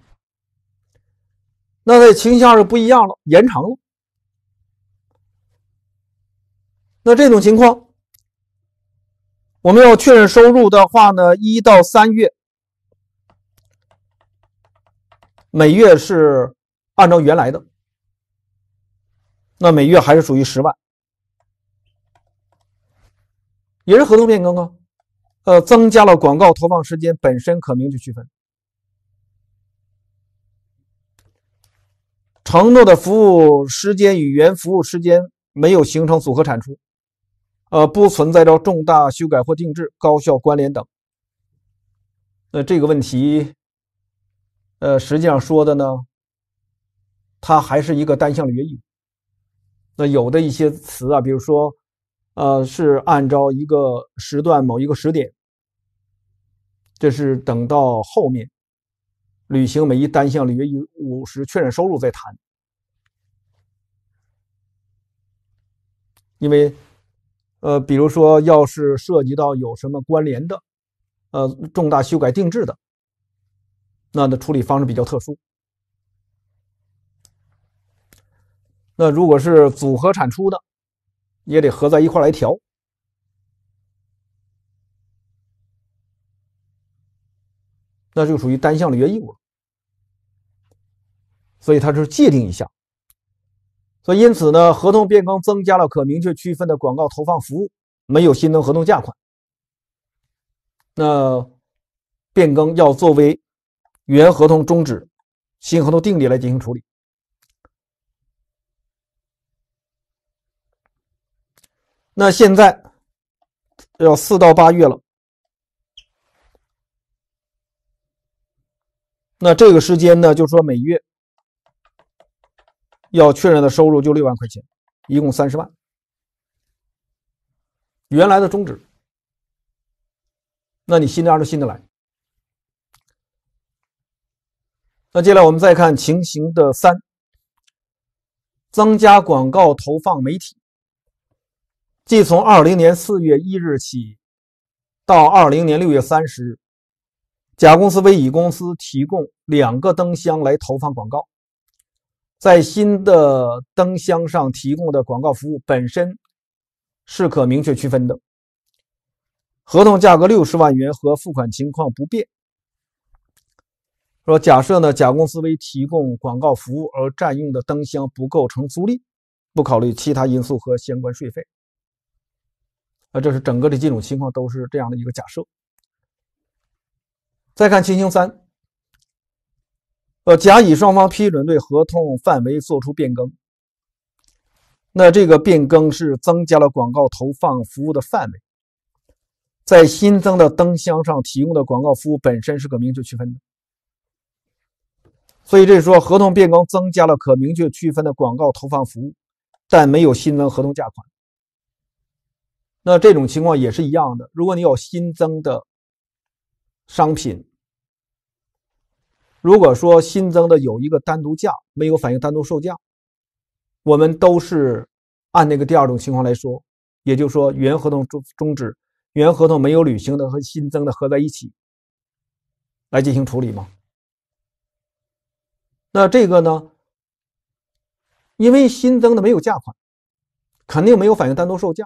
那在情形二不一样了，延长了。那这种情况。我们要确认收入的话呢，一到三月每月是按照原来的，那每月还是属于十万，也是合同变更啊，呃，增加了广告投放时间，本身可明确区分，承诺的服务时间与原服务时间没有形成组合产出。呃，不存在着重大修改或定制、高效关联等。那这个问题，呃，实际上说的呢，它还是一个单项履约义务。那有的一些词啊，比如说，呃，是按照一个时段某一个时点，这是等到后面履行每一单项履约义务时确认收入再谈，因为。呃，比如说，要是涉及到有什么关联的，呃，重大修改定制的，那的处理方式比较特殊。那如果是组合产出的，也得合在一块来调，那就属于单项的原务了。所以，它是界定一项。所以，因此呢，合同变更增加了可明确区分的广告投放服务，没有新增合同价款。那变更要作为原合同终止、新合同订立来进行处理。那现在要四到八月了，那这个时间呢，就说每月。要确认的收入就六万块钱，一共三十万。原来的终止，那你新的按照新的来。那接下来我们再看情形的三，增加广告投放媒体，即从二零年四月一日起到二零年六月三十日，甲公司为乙公司提供两个灯箱来投放广告。在新的灯箱上提供的广告服务本身是可明确区分的，合同价格六十万元和付款情况不变。说假设呢，甲公司为提供广告服务而占用的灯箱不构成租赁，不考虑其他因素和相关税费。啊，这是整个的几种情况都是这样的一个假设。再看情形三。呃，甲乙双方批准对合同范围作出变更，那这个变更是增加了广告投放服务的范围，在新增的灯箱上提供的广告服务本身是可明确区分的，所以这是说合同变更增加了可明确区分的广告投放服务，但没有新增合同价款。那这种情况也是一样的，如果你有新增的商品。如果说新增的有一个单独价没有反映单独售价，我们都是按那个第二种情况来说，也就是说原合同终终止，原合同没有履行的和新增的合在一起来进行处理吗？那这个呢？因为新增的没有价款，肯定没有反映单独售价，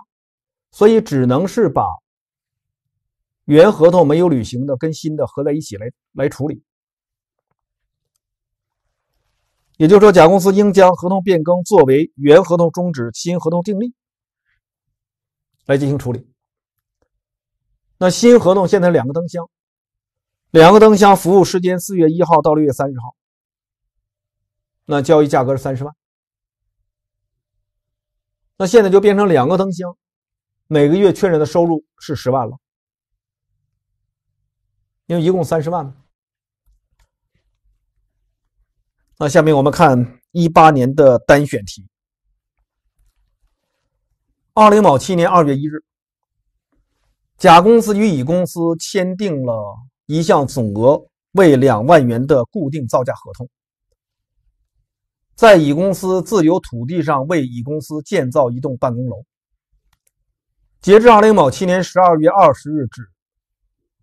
所以只能是把原合同没有履行的跟新的合在一起来来处理。也就是说，甲公司应将合同变更作为原合同终止、新合同订立来进行处理。那新合同现在两个灯箱，两个灯箱服务时间四月一号到六月三十号。那交易价格是三十万。那现在就变成两个灯箱，每个月确认的收入是十万了，因为一共三十万嘛。那下面我们看一八年的单选题。二零某七年二月一日，甲公司与乙公司签订了一项总额为两万元的固定造价合同，在乙公司自有土地上为乙公司建造一栋办公楼。截至二零某七年十二月二十日止，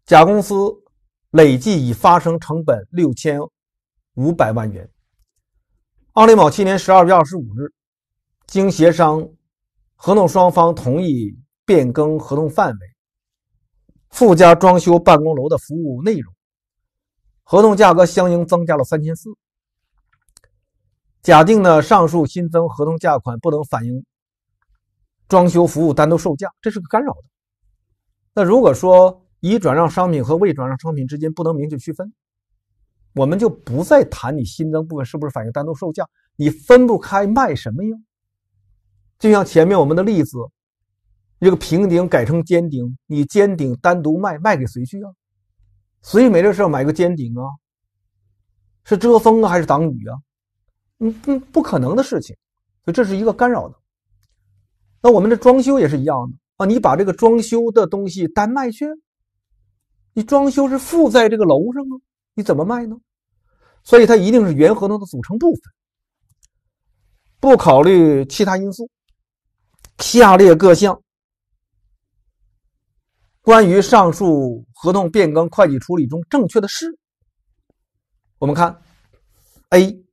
甲公司累计已发生成本六千五百万元。二零某七年十二月二十五日，经协商，合同双方同意变更合同范围，附加装修办公楼的服务内容，合同价格相应增加了三千四。假定呢，上述新增合同价款不能反映装修服务单独售价，这是个干扰的。那如果说已转让商品和未转让商品之间不能明确区分？我们就不再谈你新增部分是不是反映单独售价，你分不开卖什么呀？就像前面我们的例子，这个平顶改成尖顶，你尖顶单独卖，卖给谁去啊？谁没这事买个尖顶啊？是遮风啊还是挡雨啊？嗯嗯，不可能的事情，所以这是一个干扰的。那我们的装修也是一样的啊，你把这个装修的东西单卖去，你装修是附在这个楼上啊。你怎么卖呢？所以它一定是原合同的组成部分，不考虑其他因素。下列各项关于上述合同变更会计处理中正确的是？我们看 A，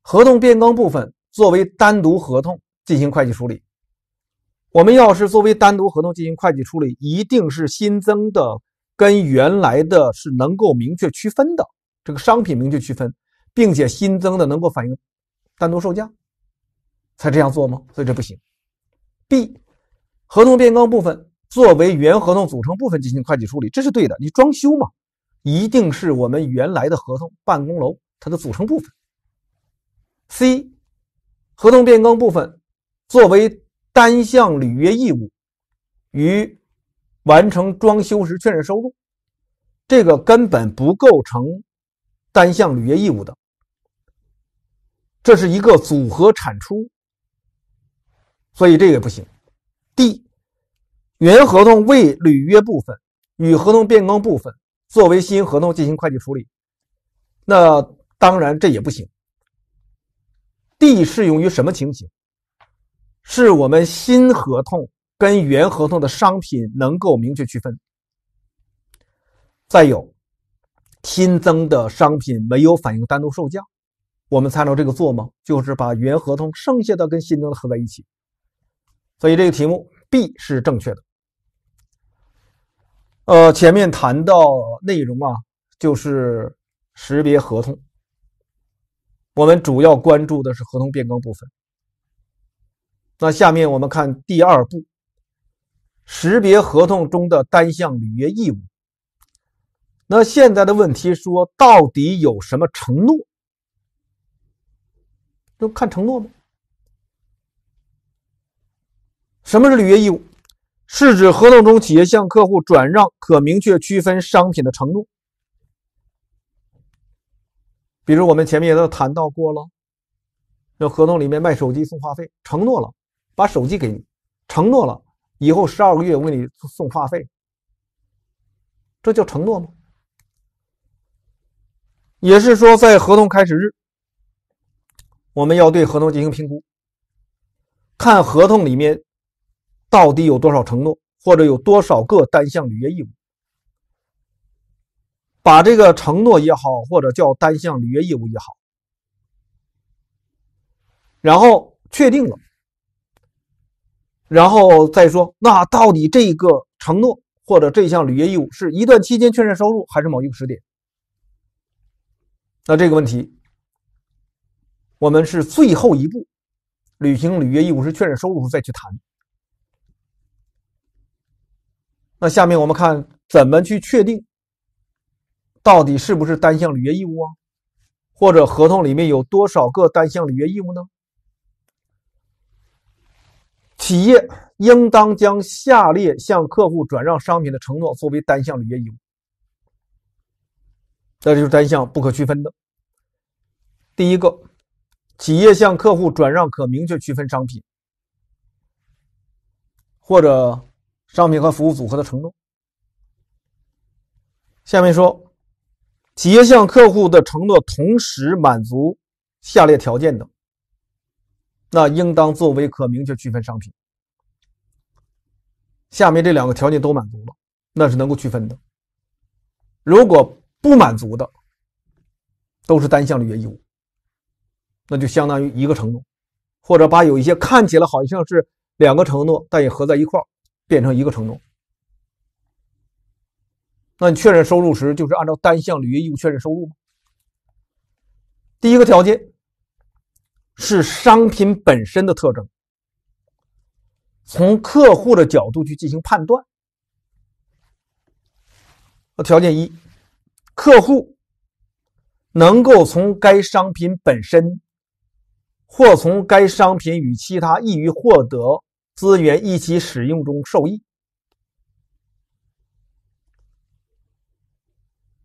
合同变更部分作为单独合同进行会计处理。我们要是作为单独合同进行会计处理，一定是新增的。跟原来的是能够明确区分的这个商品明确区分，并且新增的能够反映单独售价，才这样做吗？所以这不行。B，合同变更部分作为原合同组成部分进行会计处理，这是对的。你装修嘛，一定是我们原来的合同办公楼它的组成部分。C，合同变更部分作为单项履约义务与。完成装修时确认收入，这个根本不构成单项履约义务的，这是一个组合产出，所以这也不行。D 原合同未履约部分与合同变更部分作为新合同进行会计处理，那当然这也不行。D 适用于什么情形？是我们新合同。跟原合同的商品能够明确区分，再有新增的商品没有反映单独售价，我们参照这个做吗？就是把原合同剩下的跟新增的合在一起，所以这个题目 B 是正确的。呃，前面谈到内容啊，就是识别合同，我们主要关注的是合同变更部分。那下面我们看第二步。识别合同中的单项履约义务。那现在的问题说，到底有什么承诺？就看承诺呗。什么是履约义务？是指合同中企业向客户转让可明确区分商品的承诺。比如我们前面也都谈到过了，那合同里面卖手机送话费，承诺了把手机给你，承诺了。以后十二个月我给你送话费，这叫承诺吗？也是说，在合同开始日，我们要对合同进行评估，看合同里面到底有多少承诺，或者有多少个单项履约义务，把这个承诺也好，或者叫单项履约义务也好，然后确定了。然后再说，那到底这个承诺或者这项履约义务是一段期间确认收入，还是某一个时点？那这个问题，我们是最后一步履行履约义务是确认收入再去谈。那下面我们看怎么去确定，到底是不是单项履约义务啊？或者合同里面有多少个单项履约义务呢？企业应当将下列向客户转让商品的承诺作为单项履约义务。这就是单项不可区分的。第一个，企业向客户转让可明确区分商品或者商品和服务组合的承诺。下面说，企业向客户的承诺同时满足下列条件的。那应当作为可明确区分商品。下面这两个条件都满足了，那是能够区分的。如果不满足的，都是单项履约义务，那就相当于一个承诺，或者把有一些看起来好像是两个承诺，但也合在一块变成一个承诺。那你确认收入时，就是按照单项履约义务确认收入吗？第一个条件。是商品本身的特征，从客户的角度去进行判断。条件一，客户能够从该商品本身，或从该商品与其他易于获得资源一起使用中受益，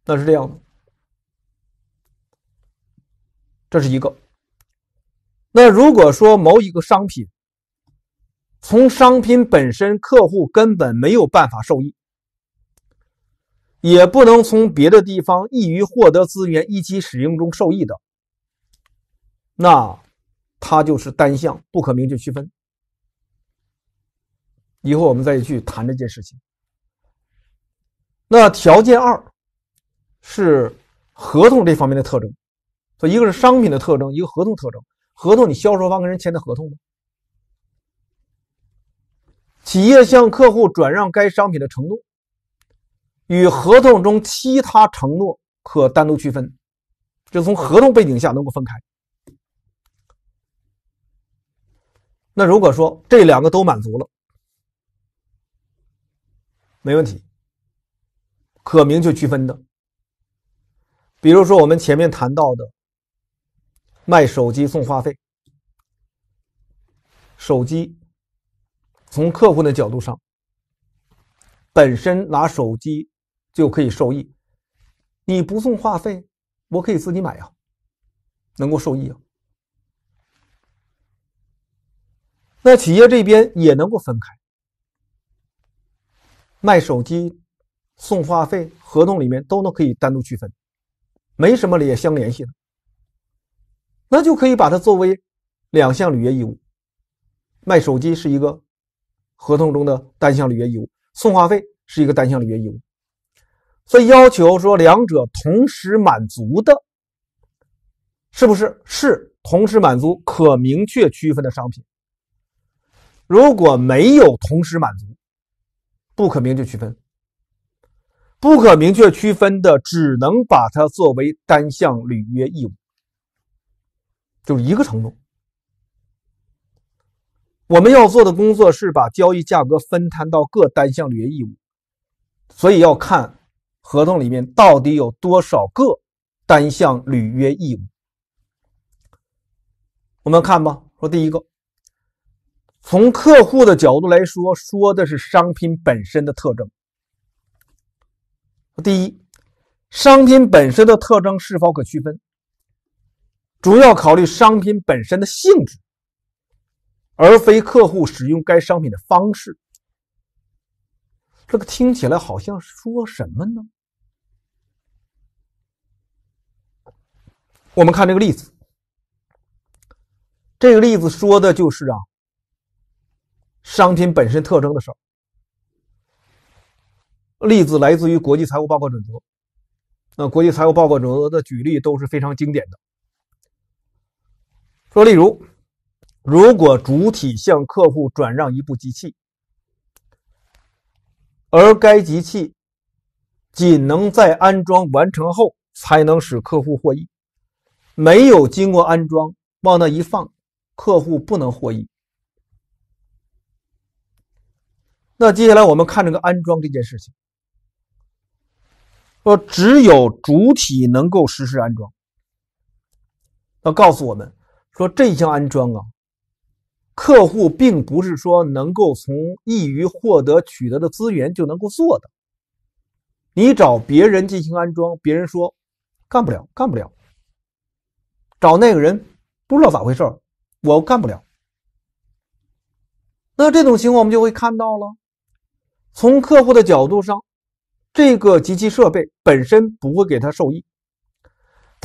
那是这样的。这是一个。那如果说某一个商品从商品本身，客户根本没有办法受益，也不能从别的地方易于获得资源一起使用中受益的，那它就是单项不可明确区分。以后我们再去谈这件事情。那条件二是合同这方面的特征，所以一个是商品的特征，一个合同特征。合同，你销售方跟人签的合同吗？企业向客户转让该商品的承诺，与合同中其他承诺可单独区分，就从合同背景下能够分开。那如果说这两个都满足了，没问题，可明确区分的。比如说我们前面谈到的。卖手机送话费，手机从客户的角度上本身拿手机就可以受益，你不送话费，我可以自己买呀，能够受益啊。那企业这边也能够分开，卖手机送话费，合同里面都能可以单独区分，没什么也相联系的。那就可以把它作为两项履约义务，卖手机是一个合同中的单项履约义务，送话费是一个单项履约义务，所以要求说两者同时满足的，是不是是同时满足可明确区分的商品？如果没有同时满足，不可明确区分，不可明确区分的只能把它作为单项履约义务。就是一个程度，我们要做的工作是把交易价格分摊到各单项履约义务，所以要看合同里面到底有多少个单项履约义务。我们看吧，说第一个，从客户的角度来说，说的是商品本身的特征。第一，商品本身的特征是否可区分？主要考虑商品本身的性质，而非客户使用该商品的方式。这个听起来好像说什么呢？我们看这个例子，这个例子说的就是啊，商品本身特征的事儿。例子来自于国际财务报告准则。那国际财务报告准则的举例都是非常经典的。说，例如，如果主体向客户转让一部机器，而该机器仅能在安装完成后才能使客户获益，没有经过安装往那一放，客户不能获益。那接下来我们看这个安装这件事情。说，只有主体能够实施安装，那告诉我们。说这项安装啊，客户并不是说能够从易于获得、取得的资源就能够做的。你找别人进行安装，别人说干不了，干不了。找那个人不知道咋回事，我干不了。那这种情况我们就会看到了，从客户的角度上，这个机器设备本身不会给他受益。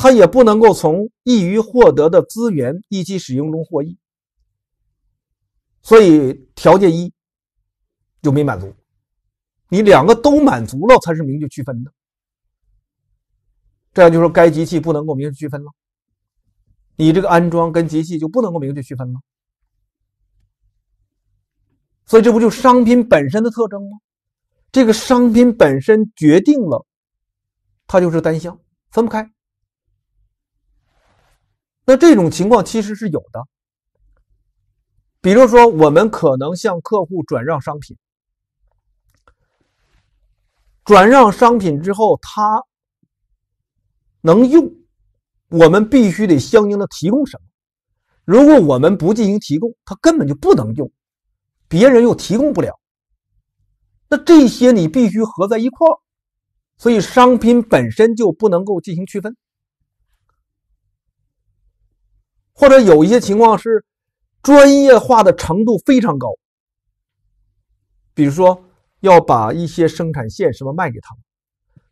它也不能够从易于获得的资源及使用中获益，所以条件一就没满足。你两个都满足了才是明确区分的。这样就说该机器不能够明确区分了。你这个安装跟机器就不能够明确区分了。所以这不就商品本身的特征吗？这个商品本身决定了它就是单向分不开。那这种情况其实是有的，比如说，我们可能向客户转让商品，转让商品之后他能用，我们必须得相应的提供什么。如果我们不进行提供，他根本就不能用，别人又提供不了，那这些你必须合在一块，所以商品本身就不能够进行区分。或者有一些情况是专业化的程度非常高，比如说要把一些生产线什么卖给他，们，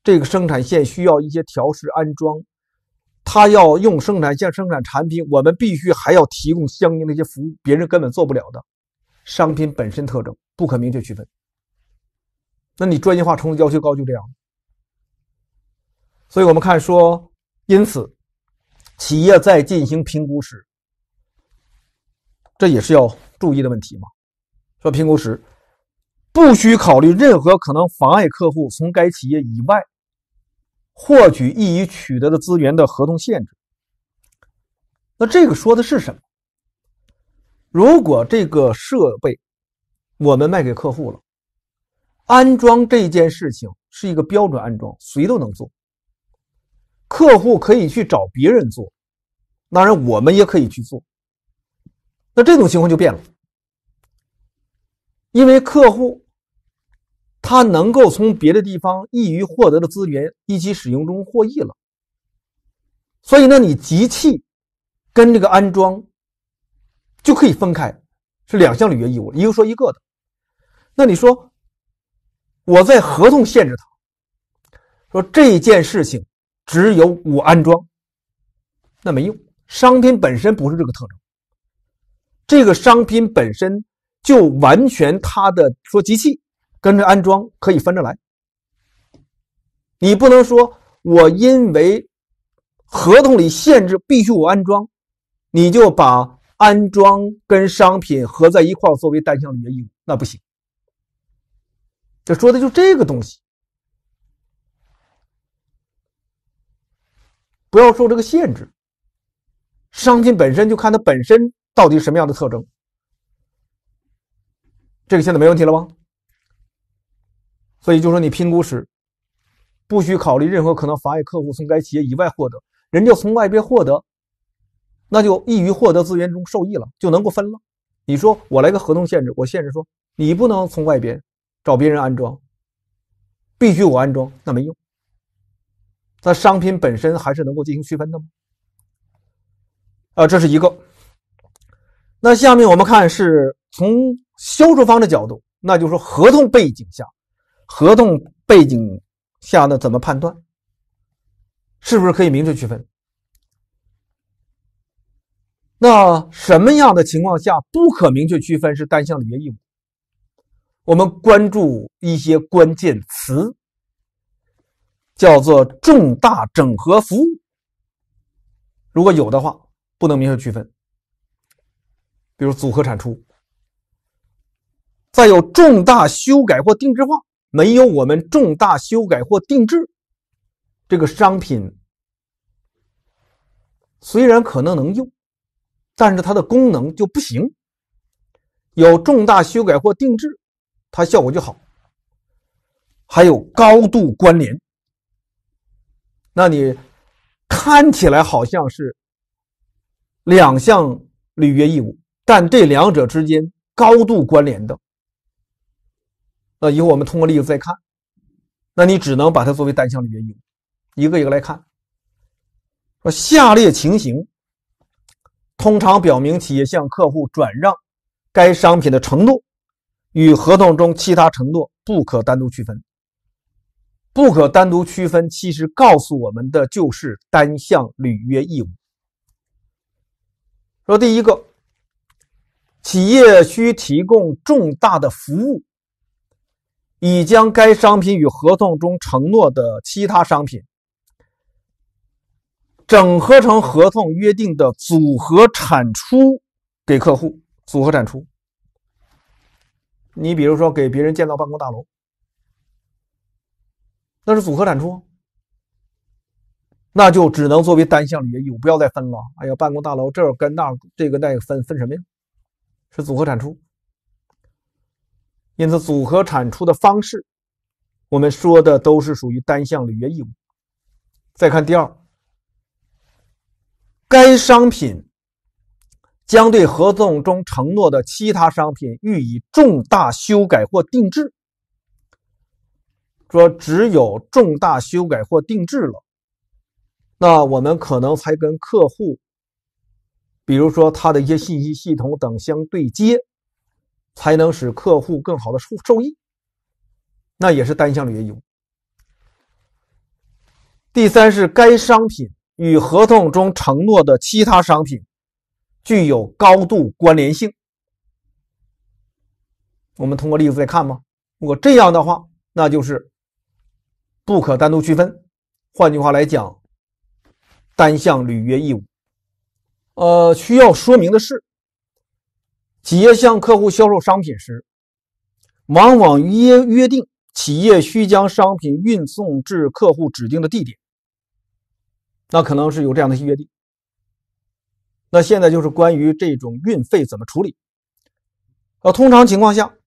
这个生产线需要一些调试安装，他要用生产线生产产品，我们必须还要提供相应的一些服务，别人根本做不了的。商品本身特征不可明确区分，那你专业化程度要求高，就这样。所以我们看说，因此。企业在进行评估时，这也是要注意的问题嘛。说评估时，不需考虑任何可能妨碍客户从该企业以外获取易于取得的资源的合同限制。那这个说的是什么？如果这个设备我们卖给客户了，安装这件事情是一个标准安装，谁都能做。客户可以去找别人做，当然我们也可以去做。那这种情况就变了，因为客户他能够从别的地方易于获得的资源一起使用中获益了。所以呢，你集气跟这个安装就可以分开，是两项履约义务，一个说一个的。那你说我在合同限制他，说这件事情。只有我安装，那没用。商品本身不是这个特征，这个商品本身就完全它的说机器跟着安装可以分着来。你不能说我因为合同里限制必须我安装，你就把安装跟商品合在一块作为单项履约义务，那不行。这说的就这个东西。不要受这个限制，商品本身就看它本身到底什么样的特征，这个现在没问题了吧？所以就说你评估时，不需考虑任何可能妨碍客户从该企业以外获得，人家从外边获得，那就易于获得资源中受益了，就能够分了。你说我来个合同限制，我限制说你不能从外边找别人安装，必须我安装，那没用。那商品本身还是能够进行区分的吗？啊，这是一个。那下面我们看是从销售方的角度，那就是合同背景下，合同背景下呢怎么判断，是不是可以明确区分？那什么样的情况下不可明确区分是单项履约义务？我们关注一些关键词。叫做重大整合服务，如果有的话，不能明确区分。比如组合产出，再有重大修改或定制化，没有我们重大修改或定制，这个商品虽然可能能用，但是它的功能就不行。有重大修改或定制，它效果就好。还有高度关联。那你看起来好像是两项履约义务，但这两者之间高度关联的。那以后我们通过例子再看。那你只能把它作为单项履约义务，一个一个来看。下列情形通常表明企业向客户转让该商品的承诺与合同中其他承诺不可单独区分。不可单独区分，其实告诉我们的就是单项履约义务。说第一个，企业需提供重大的服务，以将该商品与合同中承诺的其他商品整合成合同约定的组合产出给客户。组合产出，你比如说给别人建造办公大楼。那是组合产出，那就只能作为单项履约义务，不要再分了。哎呀，办公大楼这跟那这个那个分分什么呀？是组合产出。因此，组合产出的方式，我们说的都是属于单项履约义务。再看第二，该商品将对合同中承诺的其他商品予以重大修改或定制。说只有重大修改或定制了，那我们可能才跟客户，比如说他的一些信息系统等相对接，才能使客户更好的受受益。那也是单向履约义务。第三是该商品与合同中承诺的其他商品具有高度关联性。我们通过例子来看吗？如果这样的话，那就是。不可单独区分。换句话来讲，单项履约义务。呃，需要说明的是，企业向客户销售商品时，往往约约定企业需将商品运送至客户指定的地点。那可能是有这样的约定。那现在就是关于这种运费怎么处理。呃，通常情况下。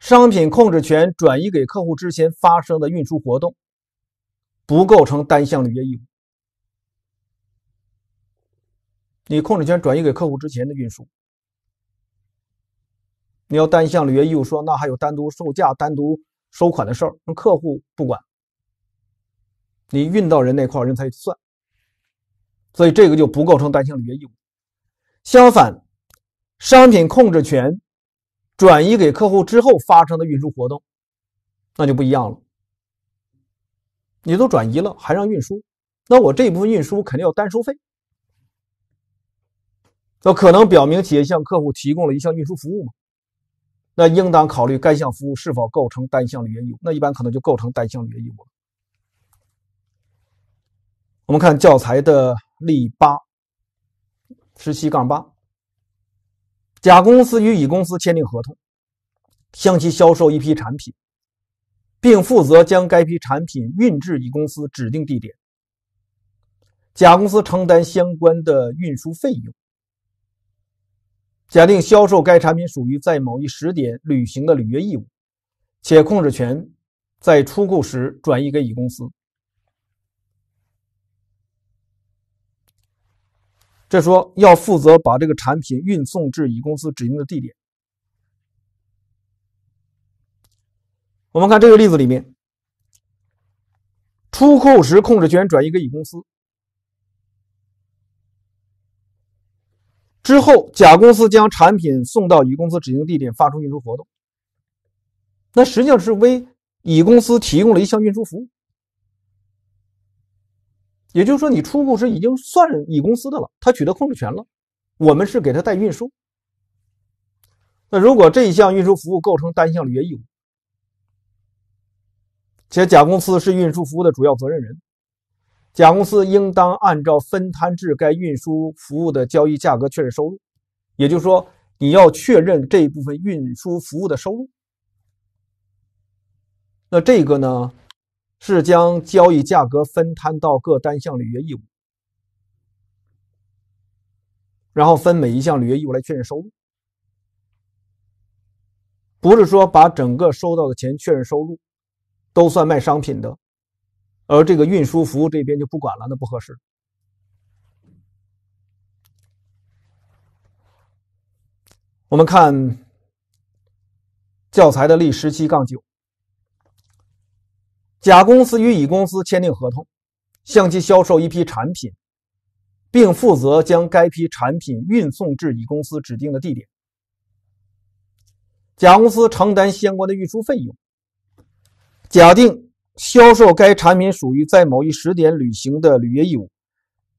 商品控制权转移给客户之前发生的运输活动，不构成单项履约义务。你控制权转移给客户之前的运输，你要单项履约义务，说那还有单独售价、单独收款的事儿，那客户不管。你运到人那块儿，人才算。所以这个就不构成单项履约义务。相反，商品控制权。转移给客户之后发生的运输活动，那就不一样了。你都转移了，还让运输，那我这部分运输肯定要单收费。那可能表明企业向客户提供了一项运输服务嘛？那应当考虑该项服务是否构成单项履约义务。那一般可能就构成单项履约义务了。我们看教材的例八，十七杠八。甲公司与乙公司签订合同，向其销售一批产品，并负责将该批产品运至乙公司指定地点。甲公司承担相关的运输费用。假定销售该产品属于在某一时点履行的履约义务，且控制权在出库时转移给乙公司。这说要负责把这个产品运送至乙公司指定的地点。我们看这个例子里面，出库时控制权转移给乙公司，之后甲公司将产品送到乙公司指定地点，发出运输活动。那实际上是为乙公司提供了一项运输服务。也就是说，你出库是已经算乙公司的了，他取得控制权了。我们是给他带运输。那如果这一项运输服务构成单项履约义务，且甲公司是运输服务的主要责任人，甲公司应当按照分摊至该运输服务的交易价格确认收入。也就是说，你要确认这一部分运输服务的收入。那这个呢？是将交易价格分摊到各单项履约义务，然后分每一项履约义务来确认收入，不是说把整个收到的钱确认收入，都算卖商品的，而这个运输服务这边就不管了，那不合适。我们看教材的例十七杠九。甲公司与乙公司签订合同，向其销售一批产品，并负责将该批产品运送至乙公司指定的地点。甲公司承担相关的运输费用。假定销售该产品属于在某一时点履行的履约义务，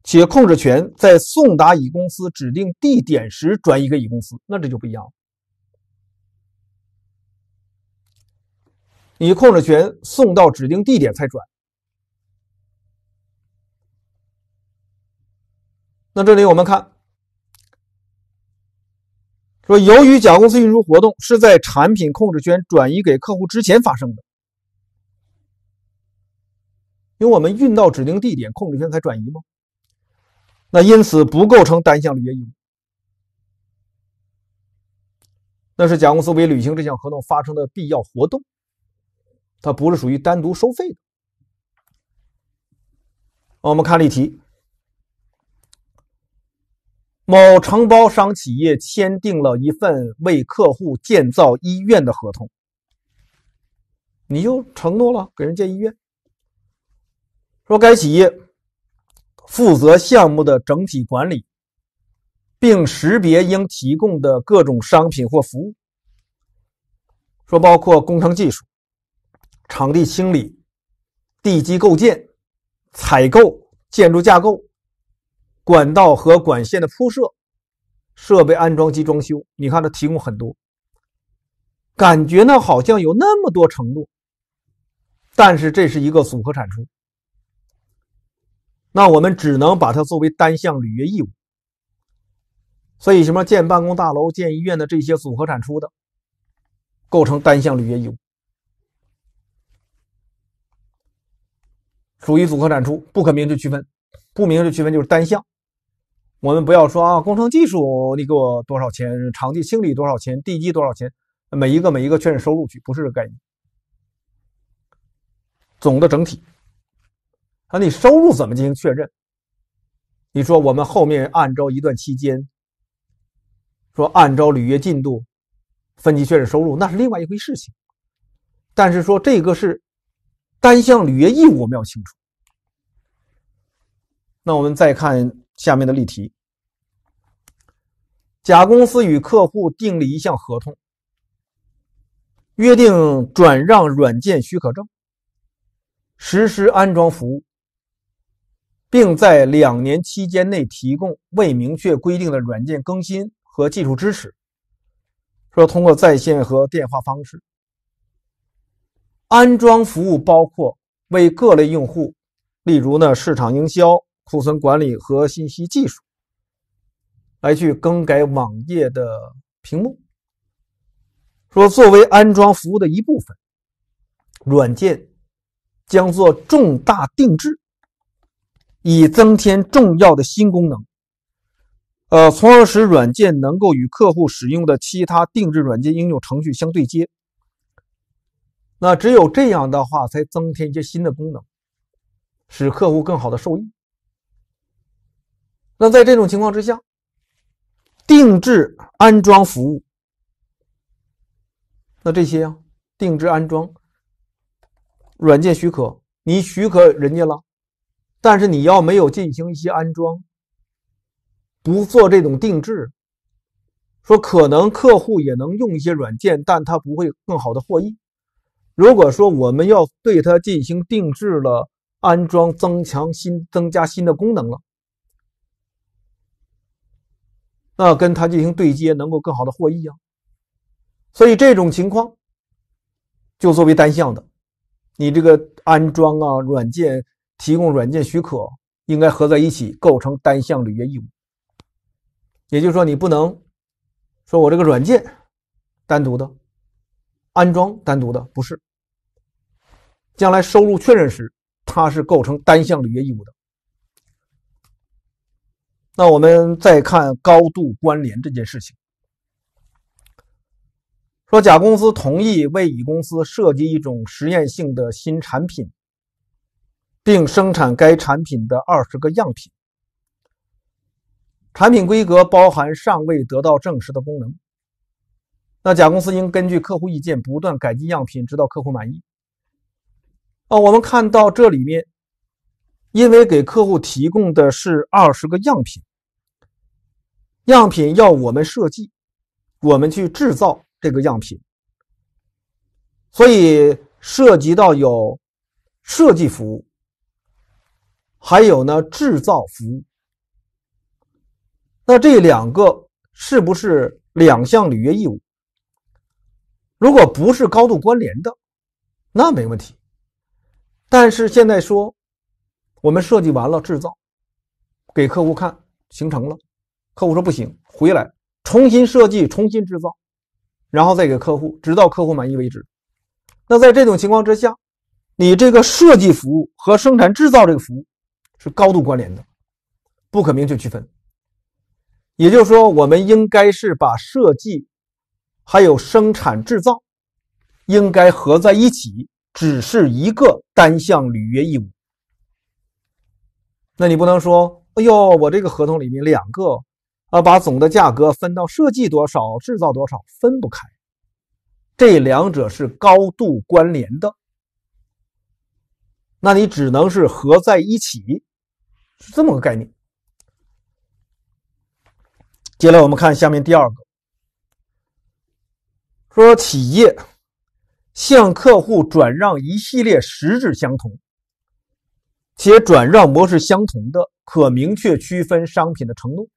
且控制权在送达乙公司指定地点时转移给乙公司，那这就不一样了。以控制权送到指定地点才转。那这里我们看，说由于甲公司运输活动是在产品控制权转移给客户之前发生的，因为我们运到指定地点控制权才转移吗？那因此不构成单项履约义务，那是甲公司为履行这项合同发生的必要活动。它不是属于单独收费。的。我们看例题：某承包商企业签订了一份为客户建造医院的合同，你就承诺了给人建医院。说该企业负责项目的整体管理，并识别应提供的各种商品或服务，说包括工程技术。场地清理、地基构建、采购、建筑架构、管道和管线的铺设、设备安装及装修，你看它提供很多，感觉呢好像有那么多程度，但是这是一个组合产出，那我们只能把它作为单项履约义务。所以什么建办公大楼、建医院的这些组合产出的，构成单项履约义务。属于组合产出，不可明确区分；不明确区分就是单项。我们不要说啊，工程技术你给我多少钱，场地清理多少钱，地基多少钱，每一个每一个确认收入去，不是这个概念。总的整体，啊，你收入怎么进行确认？你说我们后面按照一段期间，说按照履约进度分期确认收入，那是另外一回事。情，但是说这个是。单向履约义务我们要清楚。那我们再看下面的例题：甲公司与客户订立一项合同，约定转让软件许可证、实施安装服务，并在两年期间内提供未明确规定的软件更新和技术支持，说通过在线和电话方式。安装服务包括为各类用户，例如呢市场营销、库存管理和信息技术，来去更改网页的屏幕。说作为安装服务的一部分，软件将做重大定制，以增添重要的新功能，呃，从而使软件能够与客户使用的其他定制软件应用程序相对接。那只有这样的话，才增添一些新的功能，使客户更好的受益。那在这种情况之下，定制安装服务，那这些啊，定制安装软件许可，你许可人家了，但是你要没有进行一些安装，不做这种定制，说可能客户也能用一些软件，但他不会更好的获益。如果说我们要对它进行定制了安装、增强、新增加新的功能了，那跟它进行对接，能够更好的获益啊。所以这种情况，就作为单向的，你这个安装啊、软件提供软件许可，应该合在一起构成单向履约义务。也就是说，你不能说我这个软件单独的安装单独的不是。将来收入确认时，它是构成单项履约义务的。那我们再看高度关联这件事情。说，甲公司同意为乙公司设计一种实验性的新产品，并生产该产品的二十个样品，产品规格包含尚未得到证实的功能。那甲公司应根据客户意见不断改进样品，直到客户满意。哦，我们看到这里面，因为给客户提供的是二十个样品，样品要我们设计，我们去制造这个样品，所以涉及到有设计服务，还有呢制造服务。那这两个是不是两项履约义务？如果不是高度关联的，那没问题。但是现在说，我们设计完了，制造，给客户看，形成了，客户说不行，回来重新设计，重新制造，然后再给客户，直到客户满意为止。那在这种情况之下，你这个设计服务和生产制造这个服务是高度关联的，不可明确区分。也就是说，我们应该是把设计，还有生产制造，应该合在一起，只是一个。单项履约义务，那你不能说，哎呦，我这个合同里面两个，啊，把总的价格分到设计多少、制造多少分不开，这两者是高度关联的，那你只能是合在一起，是这么个概念。接下来我们看下面第二个，说企业。向客户转让一系列实质相同且转让模式相同的可明确区分商品的程度，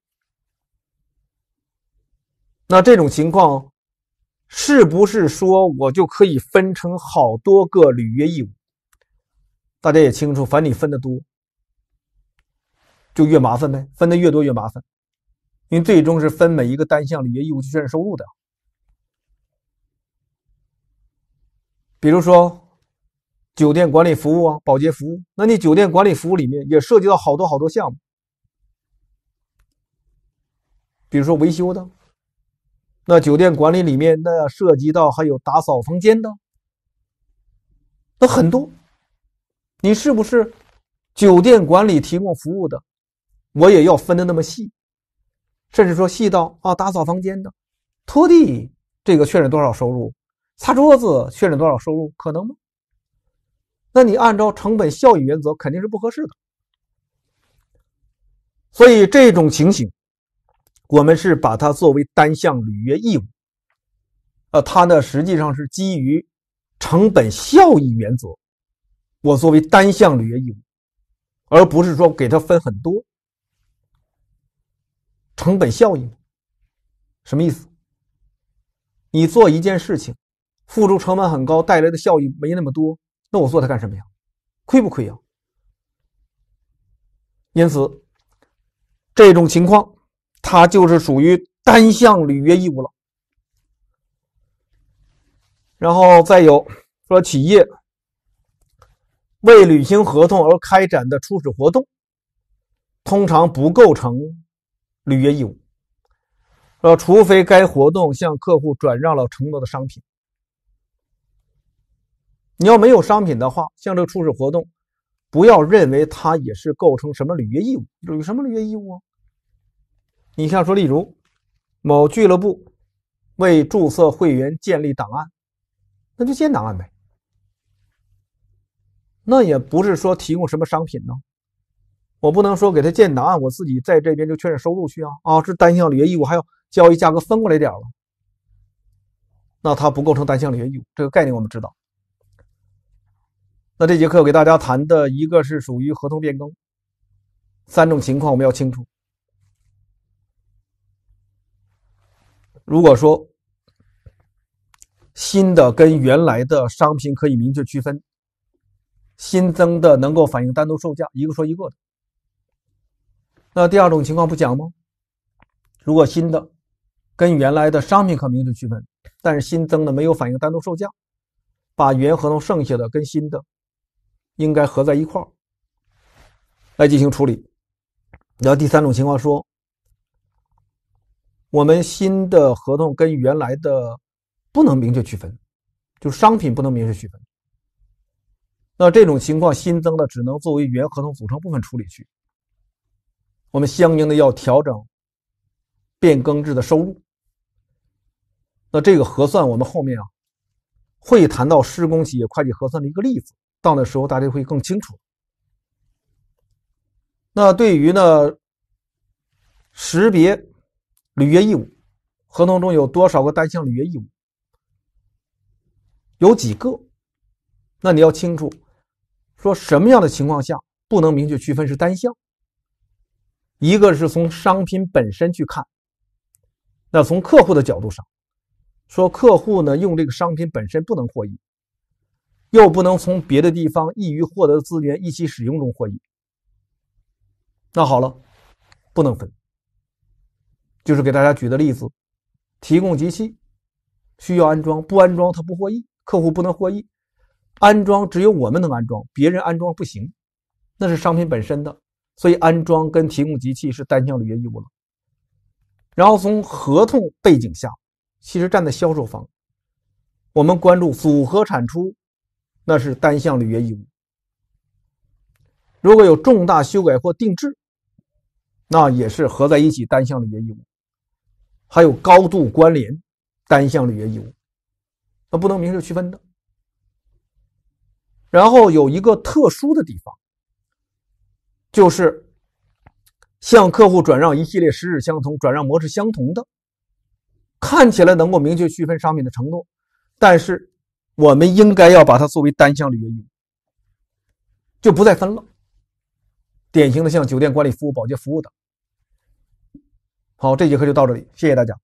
那这种情况是不是说我就可以分成好多个履约义务？大家也清楚，凡你分的多，就越麻烦呗，分的越多越麻烦，因为最终是分每一个单项履约义务确认收入的。比如说，酒店管理服务啊，保洁服务。那你酒店管理服务里面也涉及到好多好多项目，比如说维修的。那酒店管理里面那涉及到还有打扫房间的，那很多。你是不是酒店管理提供服务的？我也要分的那么细，甚至说细到啊打扫房间的，拖地这个确认多少收入？擦桌子确认多少收入可能吗？那你按照成本效益原则肯定是不合适的。所以这种情形，我们是把它作为单项履约义务。呃，它呢实际上是基于成本效益原则，我作为单项履约义务，而不是说给它分很多。成本效益什么意思？你做一件事情。付出成本很高，带来的效益没那么多，那我做它干什么呀？亏不亏呀？因此，这种情况它就是属于单项履约义务了。然后再有说，企业为履行合同而开展的初始活动，通常不构成履约义务，呃，除非该活动向客户转让了承诺的商品。你要没有商品的话，像这个初始活动，不要认为它也是构成什么履约义务，履什么履约义务啊？你像说，例如某俱乐部为注册会员建立档案，那就建档案呗，那也不是说提供什么商品呢。我不能说给他建档案，我自己在这边就确认收入去啊啊，是单项履约义务，还要交易价格分过来点了，那他不构成单项履约义务，这个概念我们知道。那这节课给大家谈的一个是属于合同变更三种情况，我们要清楚。如果说新的跟原来的商品可以明确区分，新增的能够反映单独售价，一个说一个的。那第二种情况不讲吗？如果新的跟原来的商品可明确区分，但是新增的没有反映单独售价，把原合同剩下的跟新的。应该合在一块儿来进行处理。然后第三种情况说，我们新的合同跟原来的不能明确区分，就商品不能明确区分。那这种情况新增的只能作为原合同组成部分处理去。我们相应的要调整变更制的收入。那这个核算我们后面啊会谈到施工企业会计核算的一个例子。到的时候，大家会更清楚。那对于呢，识别履约义务，合同中有多少个单项履约义务，有几个？那你要清楚，说什么样的情况下不能明确区分是单项。一个是从商品本身去看，那从客户的角度上，说客户呢用这个商品本身不能获益。又不能从别的地方易于获得的资源一起使用中获益。那好了，不能分。就是给大家举的例子：提供机器需要安装，不安装它不获益，客户不能获益；安装只有我们能安装，别人安装不行，那是商品本身的。所以安装跟提供机器是单向履约义务了。然后从合同背景下，其实站在销售方，我们关注组合产出。那是单项履约义务。如果有重大修改或定制，那也是合在一起单项履约义务。还有高度关联单项履约义务，那不能明确区分的。然后有一个特殊的地方，就是向客户转让一系列实质相同、转让模式相同的，看起来能够明确区分商品的承诺，但是。我们应该要把它作为单项履约义务，就不再分了。典型的像酒店管理服务、保洁服务等。好，这节课就到这里，谢谢大家。